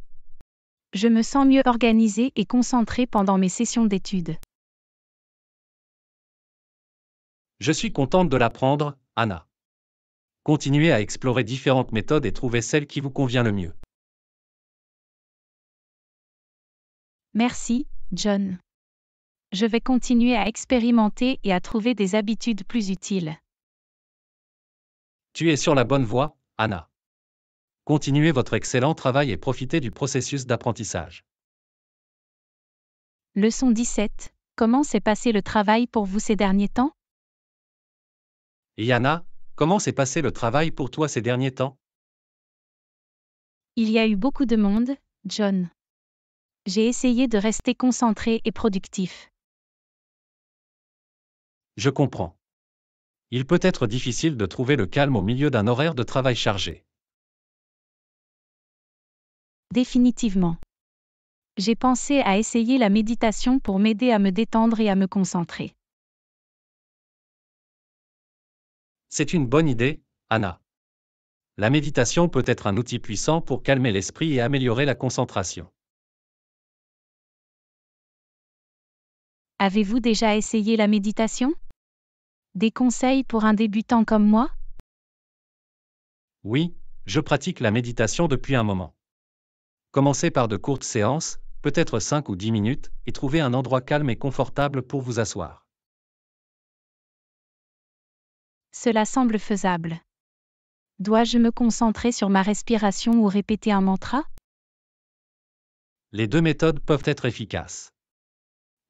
je me sens mieux organisée et concentrée pendant mes sessions d'études. Je suis contente de l'apprendre, Anna. Continuez à explorer différentes méthodes et trouvez celle qui vous convient le mieux. Merci, John. Je vais continuer à expérimenter et à trouver des habitudes plus utiles. Tu es sur la bonne voie, Anna. Continuez votre excellent travail et profitez du processus d'apprentissage. Leçon 17. Comment s'est passé le travail pour vous ces derniers temps Yana, comment s'est passé le travail pour toi ces derniers temps Il y a eu beaucoup de monde, John. J'ai essayé de rester concentré et productif. Je comprends. Il peut être difficile de trouver le calme au milieu d'un horaire de travail chargé. Définitivement. J'ai pensé à essayer la méditation pour m'aider à me détendre et à me concentrer. C'est une bonne idée, Anna. La méditation peut être un outil puissant pour calmer l'esprit et améliorer la concentration. Avez-vous déjà essayé la méditation Des conseils pour un débutant comme moi Oui, je pratique la méditation depuis un moment. Commencez par de courtes séances, peut-être 5 ou 10 minutes, et trouvez un endroit calme et confortable pour vous asseoir. Cela semble faisable. Dois-je me concentrer sur ma respiration ou répéter un mantra Les deux méthodes peuvent être efficaces.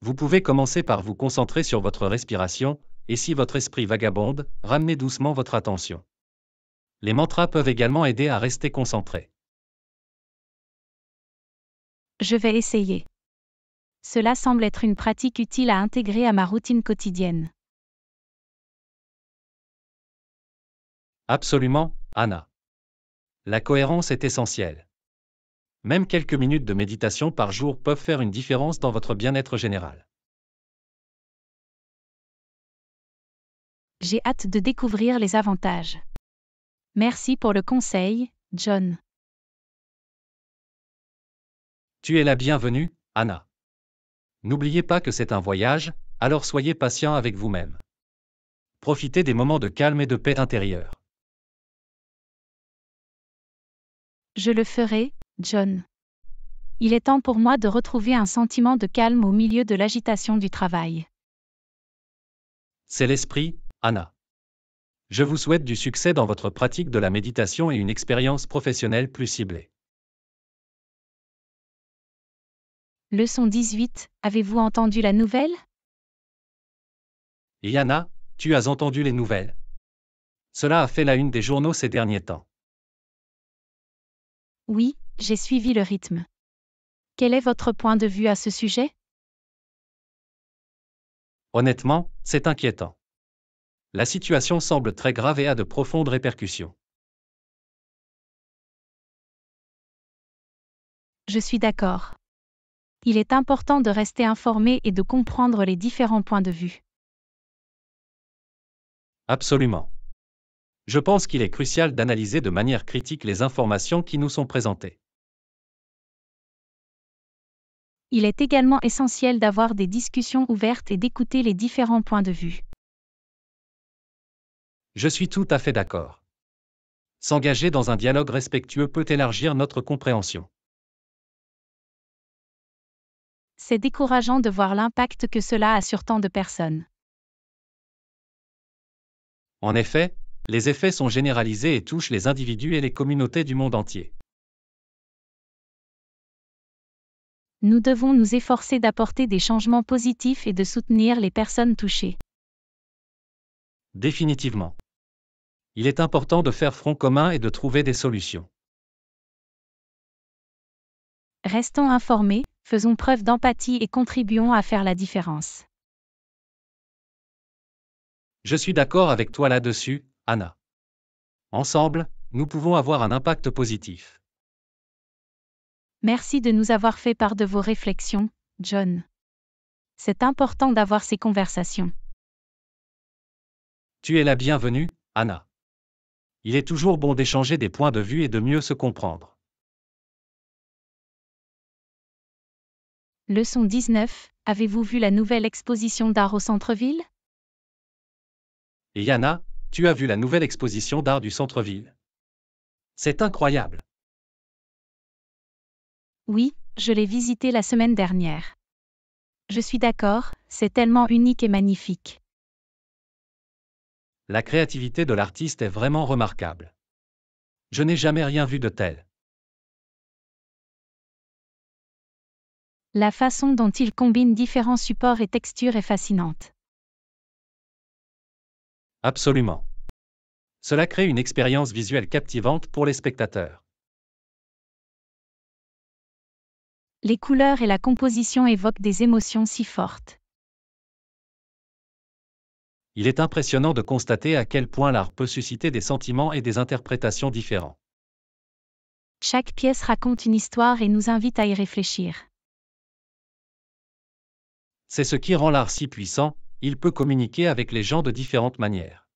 Vous pouvez commencer par vous concentrer sur votre respiration, et si votre esprit vagabonde, ramenez doucement votre attention. Les mantras peuvent également aider à rester concentré. Je vais essayer. Cela semble être une pratique utile à intégrer à ma routine quotidienne. Absolument, Anna. La cohérence est essentielle. Même quelques minutes de méditation par jour peuvent faire une différence dans votre bien-être général. J'ai hâte de découvrir les avantages. Merci pour le conseil, John. Tu es la bienvenue, Anna. N'oubliez pas que c'est un voyage, alors soyez patient avec vous-même. Profitez des moments de calme et de paix intérieure. Je le ferai, John. Il est temps pour moi de retrouver un sentiment de calme au milieu de l'agitation du travail. C'est l'esprit, Anna. Je vous souhaite du succès dans votre pratique de la méditation et une expérience professionnelle plus ciblée. Leçon 18. Avez-vous entendu la nouvelle Yana, tu as entendu les nouvelles. Cela a fait la une des journaux ces derniers temps. Oui, j'ai suivi le rythme. Quel est votre point de vue à ce sujet Honnêtement, c'est inquiétant. La situation semble très grave et a de profondes répercussions. Je suis d'accord il est important de rester informé et de comprendre les différents points de vue. Absolument. Je pense qu'il est crucial d'analyser de manière critique les informations qui nous sont présentées. Il est également essentiel d'avoir des discussions ouvertes et d'écouter les différents points de vue. Je suis tout à fait d'accord. S'engager dans un dialogue respectueux peut élargir notre compréhension c'est décourageant de voir l'impact que cela a sur tant de personnes. En effet, les effets sont généralisés et touchent les individus et les communautés du monde entier. Nous devons nous efforcer d'apporter des changements positifs et de soutenir les personnes touchées. Définitivement. Il est important de faire front commun et de trouver des solutions. Restons informés, faisons preuve d'empathie et contribuons à faire la différence. Je suis d'accord avec toi là-dessus, Anna. Ensemble, nous pouvons avoir un impact positif. Merci de nous avoir fait part de vos réflexions, John. C'est important d'avoir ces conversations. Tu es la bienvenue, Anna. Il est toujours bon d'échanger des points de vue et de mieux se comprendre. Leçon 19. Avez-vous vu la nouvelle exposition d'art au centre-ville Yana, tu as vu la nouvelle exposition d'art du centre-ville. C'est incroyable. Oui, je l'ai visitée la semaine dernière. Je suis d'accord, c'est tellement unique et magnifique. La créativité de l'artiste est vraiment remarquable. Je n'ai jamais rien vu de tel. La façon dont il combine différents supports et textures est fascinante. Absolument. Cela crée une expérience visuelle captivante pour les spectateurs. Les couleurs et la composition évoquent des émotions si fortes. Il est impressionnant de constater à quel point l'art peut susciter des sentiments et des interprétations différents. Chaque pièce raconte une histoire et nous invite à y réfléchir. C'est ce qui rend l'art si puissant, il peut communiquer avec les gens de différentes manières.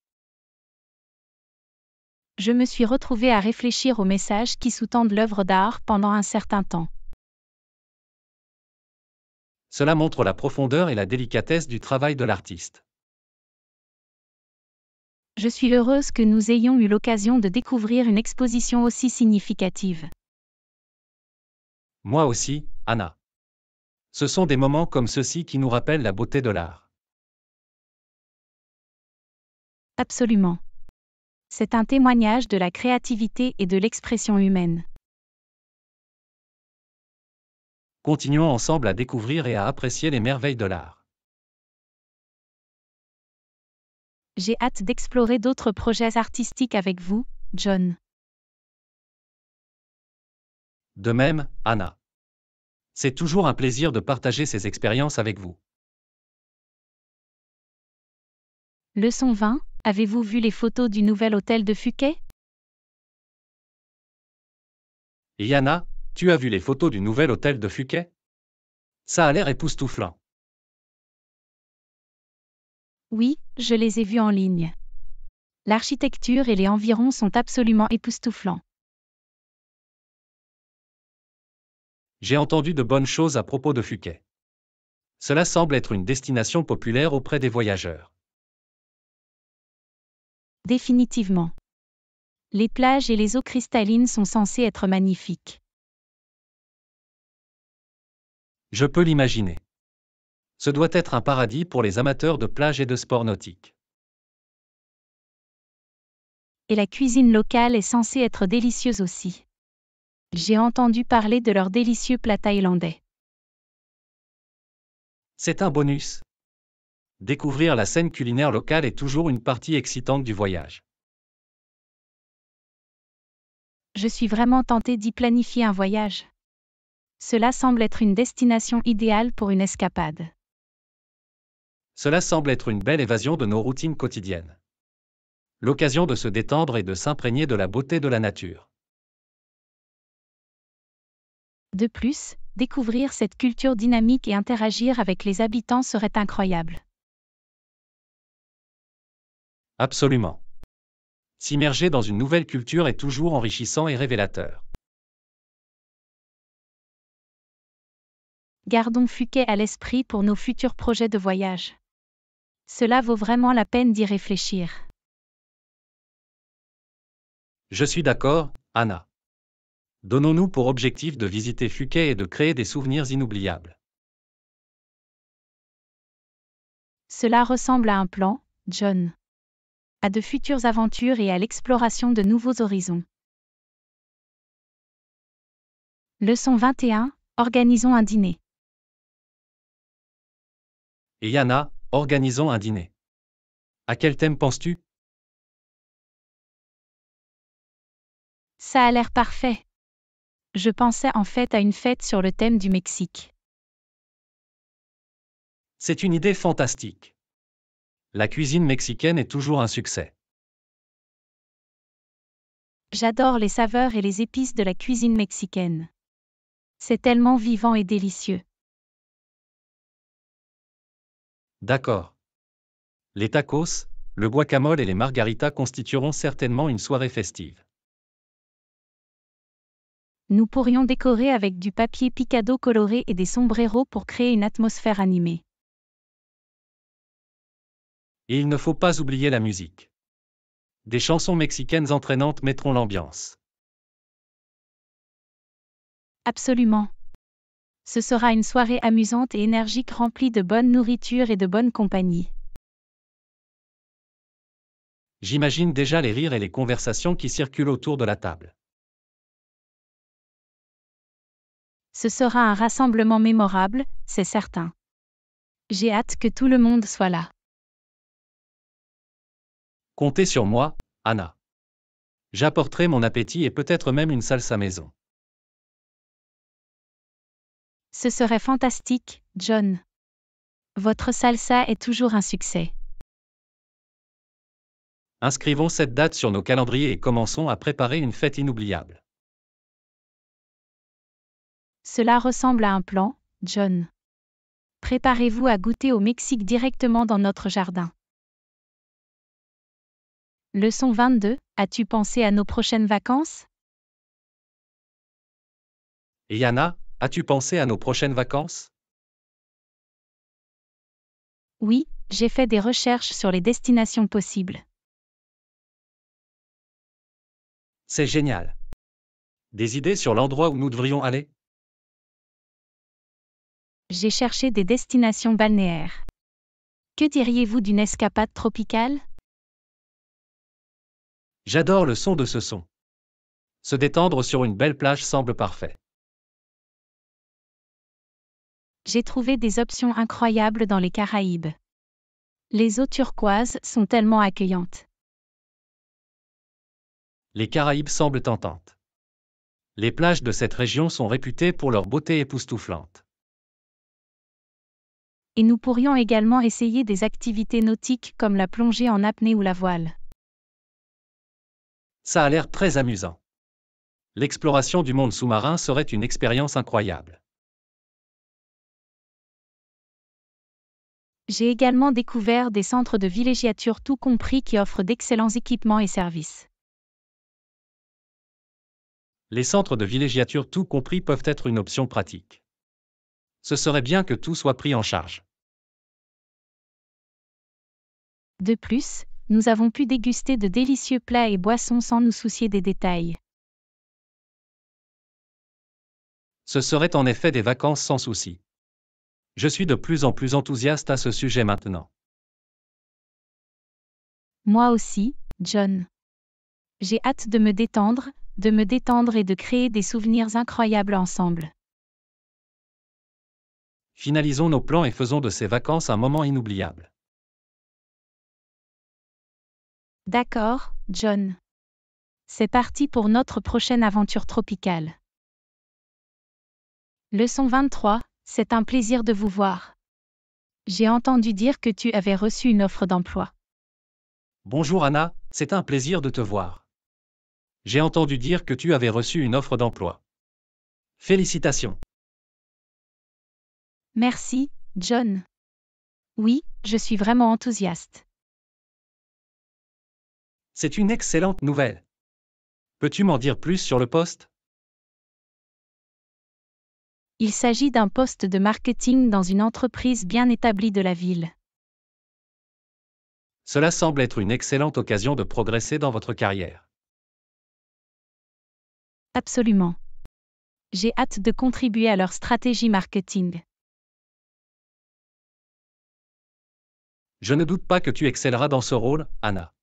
Je me suis retrouvée à réfléchir aux messages qui sous-tendent l'œuvre d'art pendant un certain temps. Cela montre la profondeur et la délicatesse du travail de l'artiste. Je suis heureuse que nous ayons eu l'occasion de découvrir une exposition aussi significative. Moi aussi, Anna. Ce sont des moments comme ceux-ci qui nous rappellent la beauté de l'art. Absolument. C'est un témoignage de la créativité et de l'expression humaine. Continuons ensemble à découvrir et à apprécier les merveilles de l'art. J'ai hâte d'explorer d'autres projets artistiques avec vous, John. De même, Anna. C'est toujours un plaisir de partager ces expériences avec vous. Leçon 20. Avez-vous vu les photos du nouvel hôtel de Fuquet Yana, tu as vu les photos du nouvel hôtel de Fuquet Ça a l'air époustouflant. Oui, je les ai vues en ligne. L'architecture et les environs sont absolument époustouflants. J'ai entendu de bonnes choses à propos de Phuket. Cela semble être une destination populaire auprès des voyageurs. Définitivement. Les plages et les eaux cristallines sont censées être magnifiques. Je peux l'imaginer. Ce doit être un paradis pour les amateurs de plages et de sports nautiques. Et la cuisine locale est censée être délicieuse aussi. J'ai entendu parler de leur délicieux plat thaïlandais. C'est un bonus. Découvrir la scène culinaire locale est toujours une partie excitante du voyage. Je suis vraiment tentée d'y planifier un voyage. Cela semble être une destination idéale pour une escapade. Cela semble être une belle évasion de nos routines quotidiennes. L'occasion de se détendre et de s'imprégner de la beauté de la nature. De plus, découvrir cette culture dynamique et interagir avec les habitants serait incroyable. Absolument. S'immerger dans une nouvelle culture est toujours enrichissant et révélateur. Gardons Fuquet à l'esprit pour nos futurs projets de voyage. Cela vaut vraiment la peine d'y réfléchir. Je suis d'accord, Anna. Donnons-nous pour objectif de visiter Phuket et de créer des souvenirs inoubliables. Cela ressemble à un plan, John. À de futures aventures et à l'exploration de nouveaux horizons. Leçon 21. Organisons un dîner. Et Yana, organisons un dîner. À quel thème penses-tu Ça a l'air parfait. Je pensais en fait à une fête sur le thème du Mexique. C'est une idée fantastique. La cuisine mexicaine est toujours un succès. J'adore les saveurs et les épices de la cuisine mexicaine. C'est tellement vivant et délicieux. D'accord. Les tacos, le guacamole et les margaritas constitueront certainement une soirée festive. Nous pourrions décorer avec du papier picado coloré et des sombreros pour créer une atmosphère animée. il ne faut pas oublier la musique. Des chansons mexicaines entraînantes mettront l'ambiance. Absolument. Ce sera une soirée amusante et énergique remplie de bonne nourriture et de bonne compagnie. J'imagine déjà les rires et les conversations qui circulent autour de la table. Ce sera un rassemblement mémorable, c'est certain. J'ai hâte que tout le monde soit là. Comptez sur moi, Anna. J'apporterai mon appétit et peut-être même une salsa maison. Ce serait fantastique, John. Votre salsa est toujours un succès. Inscrivons cette date sur nos calendriers et commençons à préparer une fête inoubliable. Cela ressemble à un plan, John. Préparez-vous à goûter au Mexique directement dans notre jardin. Leçon 22. As-tu pensé à nos prochaines vacances Yana, as-tu pensé à nos prochaines vacances Oui, j'ai fait des recherches sur les destinations possibles. C'est génial. Des idées sur l'endroit où nous devrions aller j'ai cherché des destinations balnéaires. Que diriez-vous d'une escapade tropicale J'adore le son de ce son. Se détendre sur une belle plage semble parfait. J'ai trouvé des options incroyables dans les Caraïbes. Les eaux turquoises sont tellement accueillantes. Les Caraïbes semblent tentantes. Les plages de cette région sont réputées pour leur beauté époustouflante et nous pourrions également essayer des activités nautiques comme la plongée en apnée ou la voile. Ça a l'air très amusant. L'exploration du monde sous-marin serait une expérience incroyable. J'ai également découvert des centres de villégiature tout compris qui offrent d'excellents équipements et services. Les centres de villégiature tout compris peuvent être une option pratique ce serait bien que tout soit pris en charge. De plus, nous avons pu déguster de délicieux plats et boissons sans nous soucier des détails. Ce serait en effet des vacances sans souci. Je suis de plus en plus enthousiaste à ce sujet maintenant. Moi aussi, John. J'ai hâte de me détendre, de me détendre et de créer des souvenirs incroyables ensemble. Finalisons nos plans et faisons de ces vacances un moment inoubliable. D'accord, John. C'est parti pour notre prochaine aventure tropicale. Leçon 23, c'est un plaisir de vous voir. J'ai entendu dire que tu avais reçu une offre d'emploi. Bonjour Anna, c'est un plaisir de te voir. J'ai entendu dire que tu avais reçu une offre d'emploi. Félicitations. Merci, John. Oui, je suis vraiment enthousiaste. C'est une excellente nouvelle. Peux-tu m'en dire plus sur le poste Il s'agit d'un poste de marketing dans une entreprise bien établie de la ville. Cela semble être une excellente occasion de progresser dans votre carrière. Absolument. J'ai hâte de contribuer à leur stratégie marketing. Je ne doute pas que tu excelleras dans ce rôle, Anna.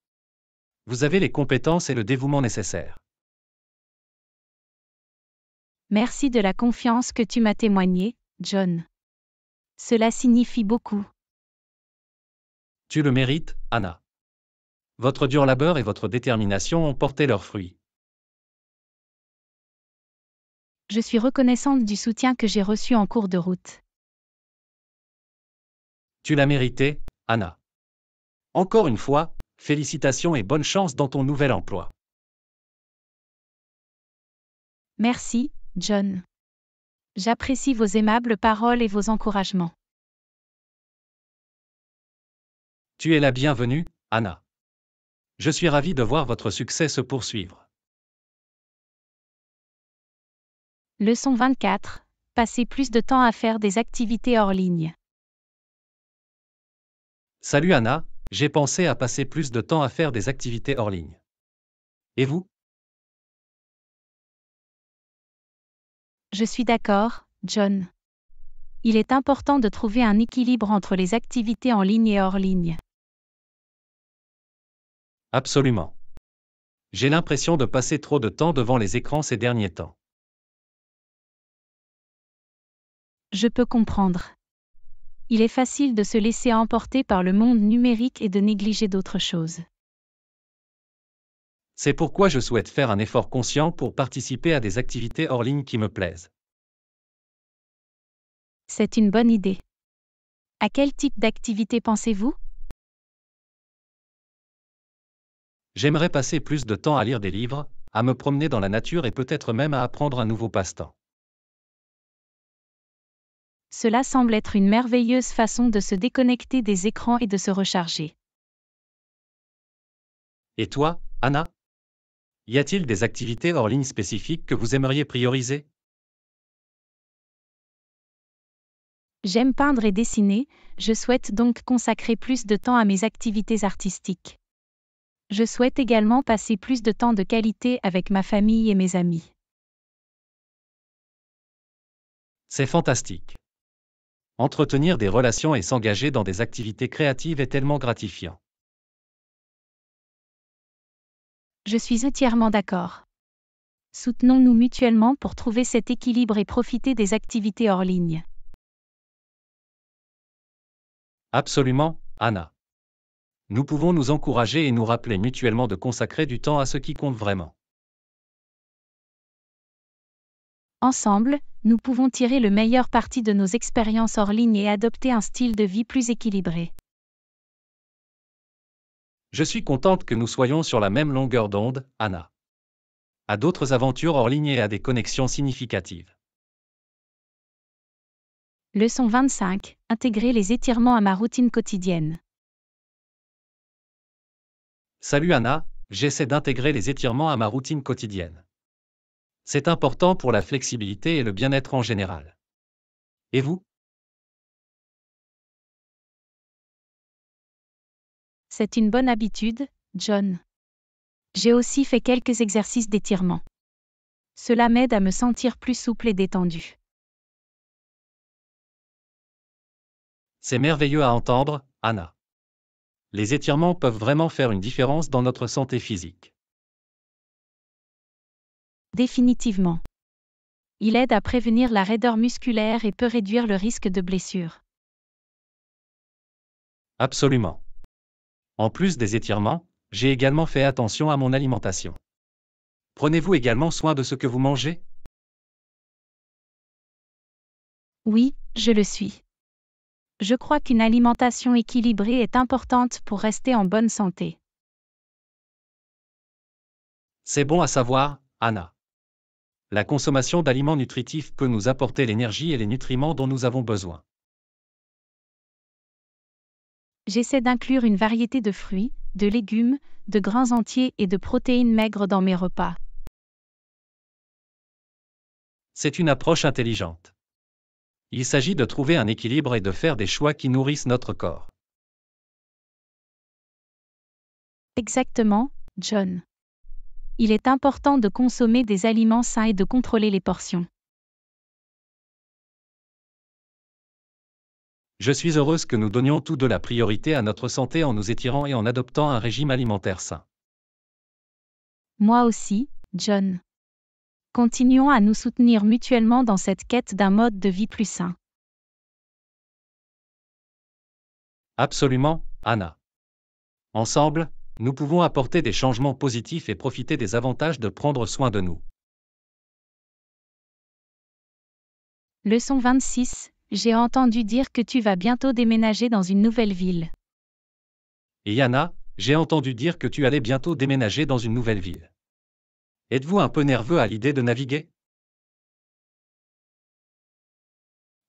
Vous avez les compétences et le dévouement nécessaires. Merci de la confiance que tu m'as témoignée, John. Cela signifie beaucoup. Tu le mérites, Anna. Votre dur labeur et votre détermination ont porté leurs fruits. Je suis reconnaissante du soutien que j'ai reçu en cours de route. Tu l'as mérité, Anna. Encore une fois, félicitations et bonne chance dans ton nouvel emploi. Merci, John. J'apprécie vos aimables paroles et vos encouragements. Tu es la bienvenue, Anna. Je suis ravi de voir votre succès se poursuivre. Leçon 24. Passez plus de temps à faire des activités hors ligne. Salut Anna, j'ai pensé à passer plus de temps à faire des activités hors ligne. Et vous Je suis d'accord, John. Il est important de trouver un équilibre entre les activités en ligne et hors ligne. Absolument. J'ai l'impression de passer trop de temps devant les écrans ces derniers temps. Je peux comprendre il est facile de se laisser emporter par le monde numérique et de négliger d'autres choses. C'est pourquoi je souhaite faire un effort conscient pour participer à des activités hors ligne qui me plaisent. C'est une bonne idée. À quel type d'activité pensez-vous J'aimerais passer plus de temps à lire des livres, à me promener dans la nature et peut-être même à apprendre un nouveau passe-temps. Cela semble être une merveilleuse façon de se déconnecter des écrans et de se recharger. Et toi, Anna Y a-t-il des activités hors ligne spécifiques que vous aimeriez prioriser J'aime peindre et dessiner, je souhaite donc consacrer plus de temps à mes activités artistiques. Je souhaite également passer plus de temps de qualité avec ma famille et mes amis. C'est fantastique. Entretenir des relations et s'engager dans des activités créatives est tellement gratifiant. Je suis entièrement d'accord. Soutenons-nous mutuellement pour trouver cet équilibre et profiter des activités hors ligne. Absolument, Anna. Nous pouvons nous encourager et nous rappeler mutuellement de consacrer du temps à ce qui compte vraiment. Ensemble, nous pouvons tirer le meilleur parti de nos expériences hors ligne et adopter un style de vie plus équilibré. Je suis contente que nous soyons sur la même longueur d'onde, Anna. À d'autres aventures hors ligne et à des connexions significatives. Leçon 25. Intégrer les étirements à ma routine quotidienne. Salut Anna, j'essaie d'intégrer les étirements à ma routine quotidienne. C'est important pour la flexibilité et le bien-être en général. Et vous C'est une bonne habitude, John. J'ai aussi fait quelques exercices d'étirement. Cela m'aide à me sentir plus souple et détendu. C'est merveilleux à entendre, Anna. Les étirements peuvent vraiment faire une différence dans notre santé physique. Définitivement. Il aide à prévenir la raideur musculaire et peut réduire le risque de blessure. Absolument. En plus des étirements, j'ai également fait attention à mon alimentation. Prenez-vous également soin de ce que vous mangez Oui, je le suis. Je crois qu'une alimentation équilibrée est importante pour rester en bonne santé. C'est bon à savoir, Anna la consommation d'aliments nutritifs peut nous apporter l'énergie et les nutriments dont nous avons besoin. J'essaie d'inclure une variété de fruits, de légumes, de grains entiers et de protéines maigres dans mes repas. C'est une approche intelligente. Il s'agit de trouver un équilibre et de faire des choix qui nourrissent notre corps. Exactement, John il est important de consommer des aliments sains et de contrôler les portions. Je suis heureuse que nous donnions tous de la priorité à notre santé en nous étirant et en adoptant un régime alimentaire sain. Moi aussi, John. Continuons à nous soutenir mutuellement dans cette quête d'un mode de vie plus sain. Absolument, Anna. Ensemble, nous pouvons apporter des changements positifs et profiter des avantages de prendre soin de nous. Leçon 26. J'ai entendu dire que tu vas bientôt déménager dans une nouvelle ville. Et Yana, j'ai entendu dire que tu allais bientôt déménager dans une nouvelle ville. Êtes-vous un peu nerveux à l'idée de naviguer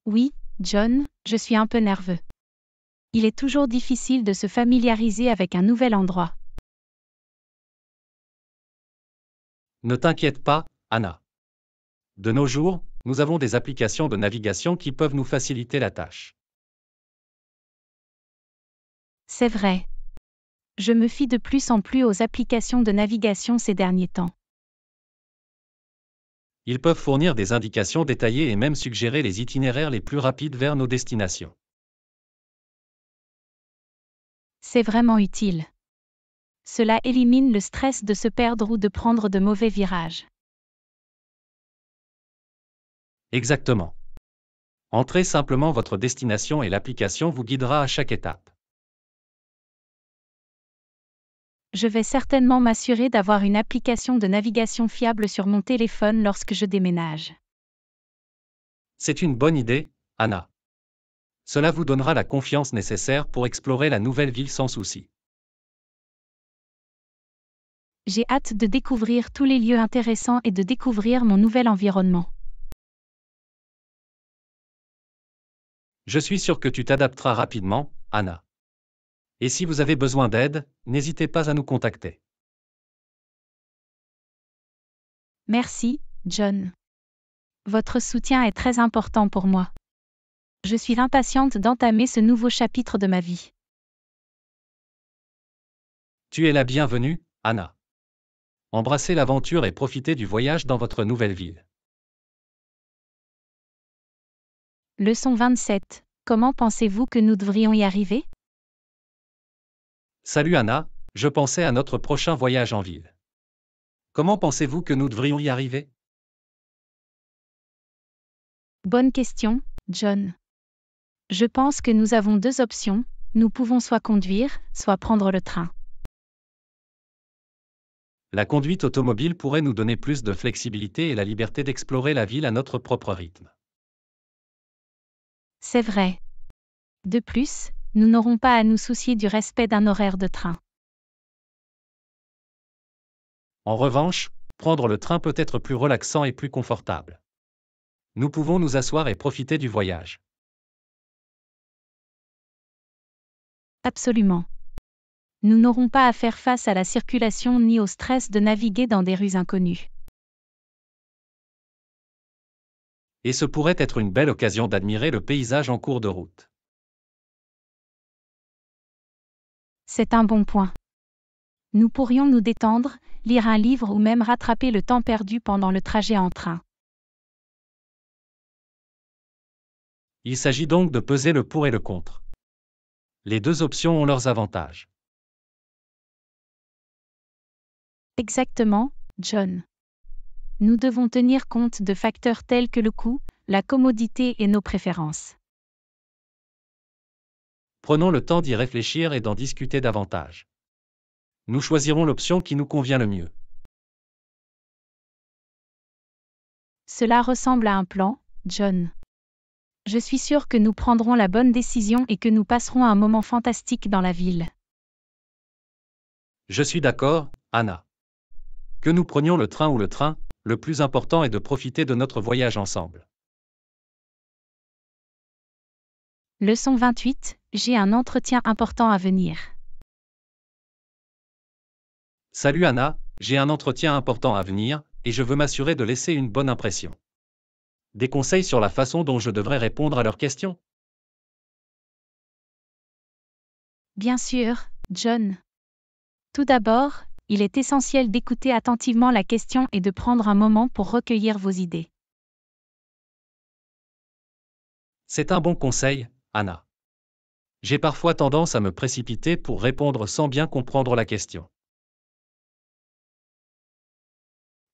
Oui, John, je suis un peu nerveux. Il est toujours difficile de se familiariser avec un nouvel endroit. Ne t'inquiète pas, Anna. De nos jours, nous avons des applications de navigation qui peuvent nous faciliter la tâche. C'est vrai. Je me fie de plus en plus aux applications de navigation ces derniers temps. Ils peuvent fournir des indications détaillées et même suggérer les itinéraires les plus rapides vers nos destinations. C'est vraiment utile. Cela élimine le stress de se perdre ou de prendre de mauvais virages. Exactement. Entrez simplement votre destination et l'application vous guidera à chaque étape. Je vais certainement m'assurer d'avoir une application de navigation fiable sur mon téléphone lorsque je déménage. C'est une bonne idée, Anna. Cela vous donnera la confiance nécessaire pour explorer la nouvelle ville sans souci. J'ai hâte de découvrir tous les lieux intéressants et de découvrir mon nouvel environnement. Je suis sûr que tu t'adapteras rapidement, Anna. Et si vous avez besoin d'aide, n'hésitez pas à nous contacter. Merci, John. Votre soutien est très important pour moi. Je suis impatiente d'entamer ce nouveau chapitre de ma vie. Tu es la bienvenue, Anna. Embrassez l'aventure et profitez du voyage dans votre nouvelle ville. Leçon 27. Comment pensez-vous que nous devrions y arriver Salut Anna, je pensais à notre prochain voyage en ville. Comment pensez-vous que nous devrions y arriver Bonne question, John. Je pense que nous avons deux options, nous pouvons soit conduire, soit prendre le train la conduite automobile pourrait nous donner plus de flexibilité et la liberté d'explorer la ville à notre propre rythme. C'est vrai. De plus, nous n'aurons pas à nous soucier du respect d'un horaire de train. En revanche, prendre le train peut être plus relaxant et plus confortable. Nous pouvons nous asseoir et profiter du voyage. Absolument nous n'aurons pas à faire face à la circulation ni au stress de naviguer dans des rues inconnues. Et ce pourrait être une belle occasion d'admirer le paysage en cours de route. C'est un bon point. Nous pourrions nous détendre, lire un livre ou même rattraper le temps perdu pendant le trajet en train. Il s'agit donc de peser le pour et le contre. Les deux options ont leurs avantages. Exactement, John. Nous devons tenir compte de facteurs tels que le coût, la commodité et nos préférences. Prenons le temps d'y réfléchir et d'en discuter davantage. Nous choisirons l'option qui nous convient le mieux. Cela ressemble à un plan, John. Je suis sûr que nous prendrons la bonne décision et que nous passerons un moment fantastique dans la ville. Je suis d'accord, Anna. Que nous prenions le train ou le train, le plus important est de profiter de notre voyage ensemble. Leçon 28. J'ai un entretien important à venir. Salut Anna, j'ai un entretien important à venir, et je veux m'assurer de laisser une bonne impression. Des conseils sur la façon dont je devrais répondre à leurs questions Bien sûr, John. Tout d'abord, il est essentiel d'écouter attentivement la question et de prendre un moment pour recueillir vos idées. C'est un bon conseil, Anna. J'ai parfois tendance à me précipiter pour répondre sans bien comprendre la question.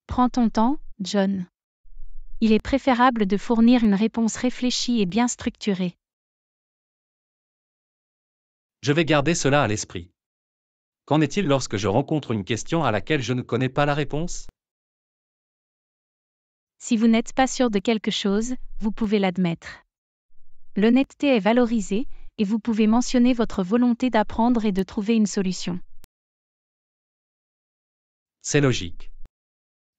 Prends ton temps, John. Il est préférable de fournir une réponse réfléchie et bien structurée. Je vais garder cela à l'esprit. Qu'en est-il lorsque je rencontre une question à laquelle je ne connais pas la réponse Si vous n'êtes pas sûr de quelque chose, vous pouvez l'admettre. L'honnêteté est valorisée, et vous pouvez mentionner votre volonté d'apprendre et de trouver une solution. C'est logique.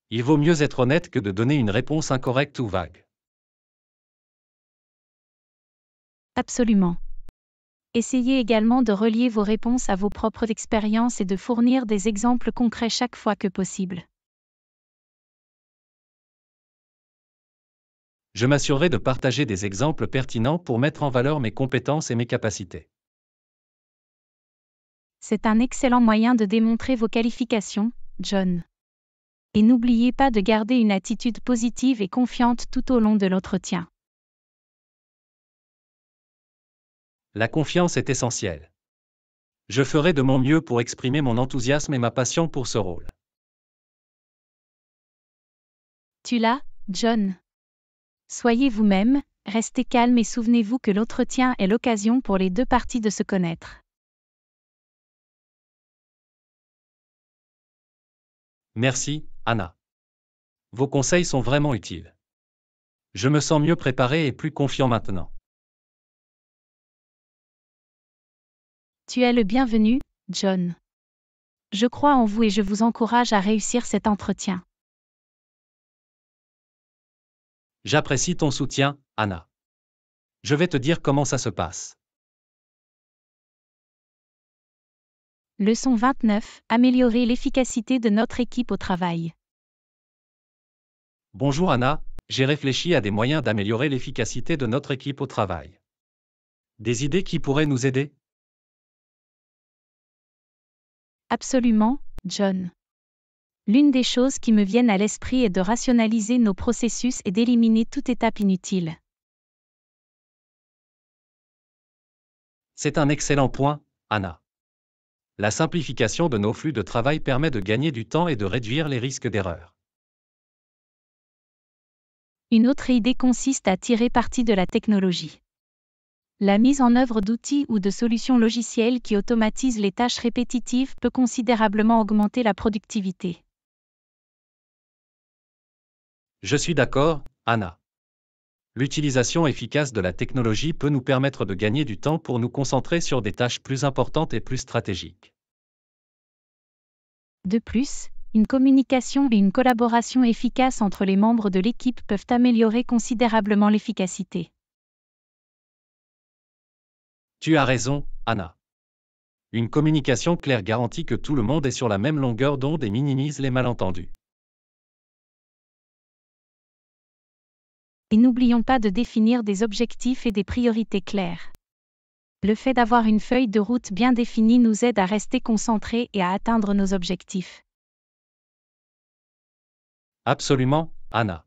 Il vaut mieux être honnête que de donner une réponse incorrecte ou vague. Absolument. Essayez également de relier vos réponses à vos propres expériences et de fournir des exemples concrets chaque fois que possible. Je m'assurerai de partager des exemples pertinents pour mettre en valeur mes compétences et mes capacités. C'est un excellent moyen de démontrer vos qualifications, John. Et n'oubliez pas de garder une attitude positive et confiante tout au long de l'entretien. La confiance est essentielle. Je ferai de mon mieux pour exprimer mon enthousiasme et ma passion pour ce rôle. Tu l'as, John. Soyez vous-même, restez calme et souvenez-vous que l'entretien est l'occasion pour les deux parties de se connaître. Merci, Anna. Vos conseils sont vraiment utiles. Je me sens mieux préparé et plus confiant maintenant. Tu es le bienvenu, John. Je crois en vous et je vous encourage à réussir cet entretien. J'apprécie ton soutien, Anna. Je vais te dire comment ça se passe. Leçon 29. Améliorer l'efficacité de notre équipe au travail. Bonjour Anna, j'ai réfléchi à des moyens d'améliorer l'efficacité de notre équipe au travail. Des idées qui pourraient nous aider Absolument, John. L'une des choses qui me viennent à l'esprit est de rationaliser nos processus et d'éliminer toute étape inutile. C'est un excellent point, Anna. La simplification de nos flux de travail permet de gagner du temps et de réduire les risques d'erreur. Une autre idée consiste à tirer parti de la technologie. La mise en œuvre d'outils ou de solutions logicielles qui automatisent les tâches répétitives peut considérablement augmenter la productivité. Je suis d'accord, Anna. L'utilisation efficace de la technologie peut nous permettre de gagner du temps pour nous concentrer sur des tâches plus importantes et plus stratégiques. De plus, une communication et une collaboration efficaces entre les membres de l'équipe peuvent améliorer considérablement l'efficacité. Tu as raison, Anna. Une communication claire garantit que tout le monde est sur la même longueur d'onde et minimise les malentendus. Et n'oublions pas de définir des objectifs et des priorités claires. Le fait d'avoir une feuille de route bien définie nous aide à rester concentrés et à atteindre nos objectifs. Absolument, Anna.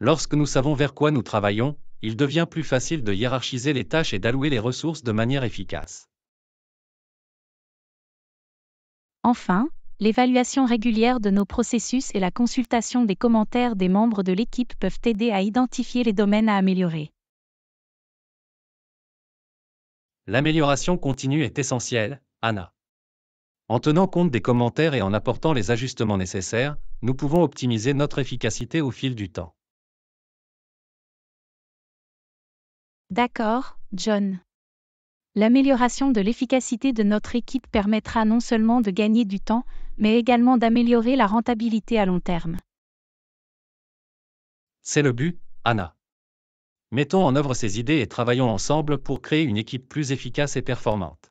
Lorsque nous savons vers quoi nous travaillons, il devient plus facile de hiérarchiser les tâches et d'allouer les ressources de manière efficace. Enfin, l'évaluation régulière de nos processus et la consultation des commentaires des membres de l'équipe peuvent aider à identifier les domaines à améliorer. L'amélioration continue est essentielle, Anna. En tenant compte des commentaires et en apportant les ajustements nécessaires, nous pouvons optimiser notre efficacité au fil du temps. D'accord, John. L'amélioration de l'efficacité de notre équipe permettra non seulement de gagner du temps, mais également d'améliorer la rentabilité à long terme. C'est le but, Anna. Mettons en œuvre ces idées et travaillons ensemble pour créer une équipe plus efficace et performante.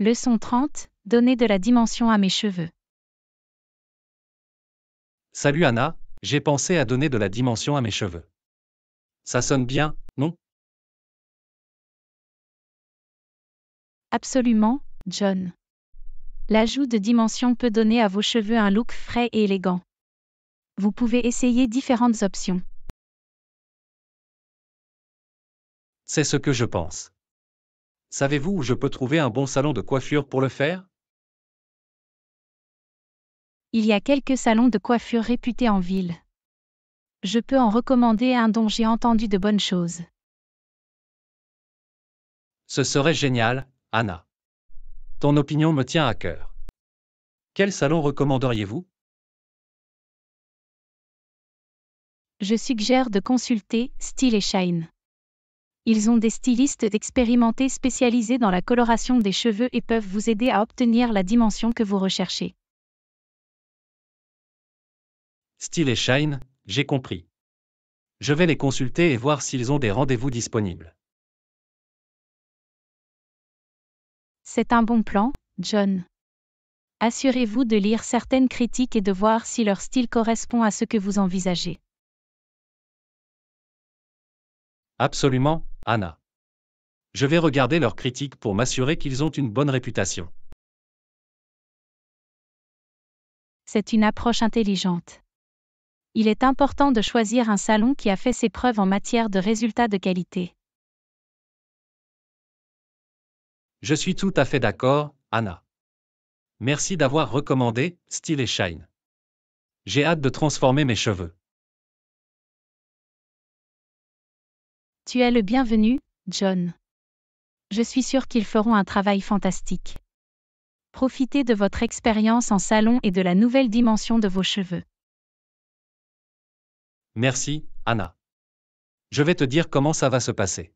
Leçon 30. Donner de la dimension à mes cheveux. Salut Anna, j'ai pensé à donner de la dimension à mes cheveux. Ça sonne bien, non Absolument, John. L'ajout de dimension peut donner à vos cheveux un look frais et élégant. Vous pouvez essayer différentes options. C'est ce que je pense. Savez-vous où je peux trouver un bon salon de coiffure pour le faire il y a quelques salons de coiffure réputés en ville. Je peux en recommander un dont j'ai entendu de bonnes choses. Ce serait génial, Anna. Ton opinion me tient à cœur. Quel salon recommanderiez-vous Je suggère de consulter Style et Shine. Ils ont des stylistes expérimentés spécialisés dans la coloration des cheveux et peuvent vous aider à obtenir la dimension que vous recherchez. Style et Shine, j'ai compris. Je vais les consulter et voir s'ils ont des rendez-vous disponibles. C'est un bon plan, John. Assurez-vous de lire certaines critiques et de voir si leur style correspond à ce que vous envisagez. Absolument, Anna. Je vais regarder leurs critiques pour m'assurer qu'ils ont une bonne réputation. C'est une approche intelligente il est important de choisir un salon qui a fait ses preuves en matière de résultats de qualité. Je suis tout à fait d'accord, Anna. Merci d'avoir recommandé Style et Shine. J'ai hâte de transformer mes cheveux. Tu es le bienvenu, John. Je suis sûr qu'ils feront un travail fantastique. Profitez de votre expérience en salon et de la nouvelle dimension de vos cheveux. Merci, Anna. Je vais te dire comment ça va se passer.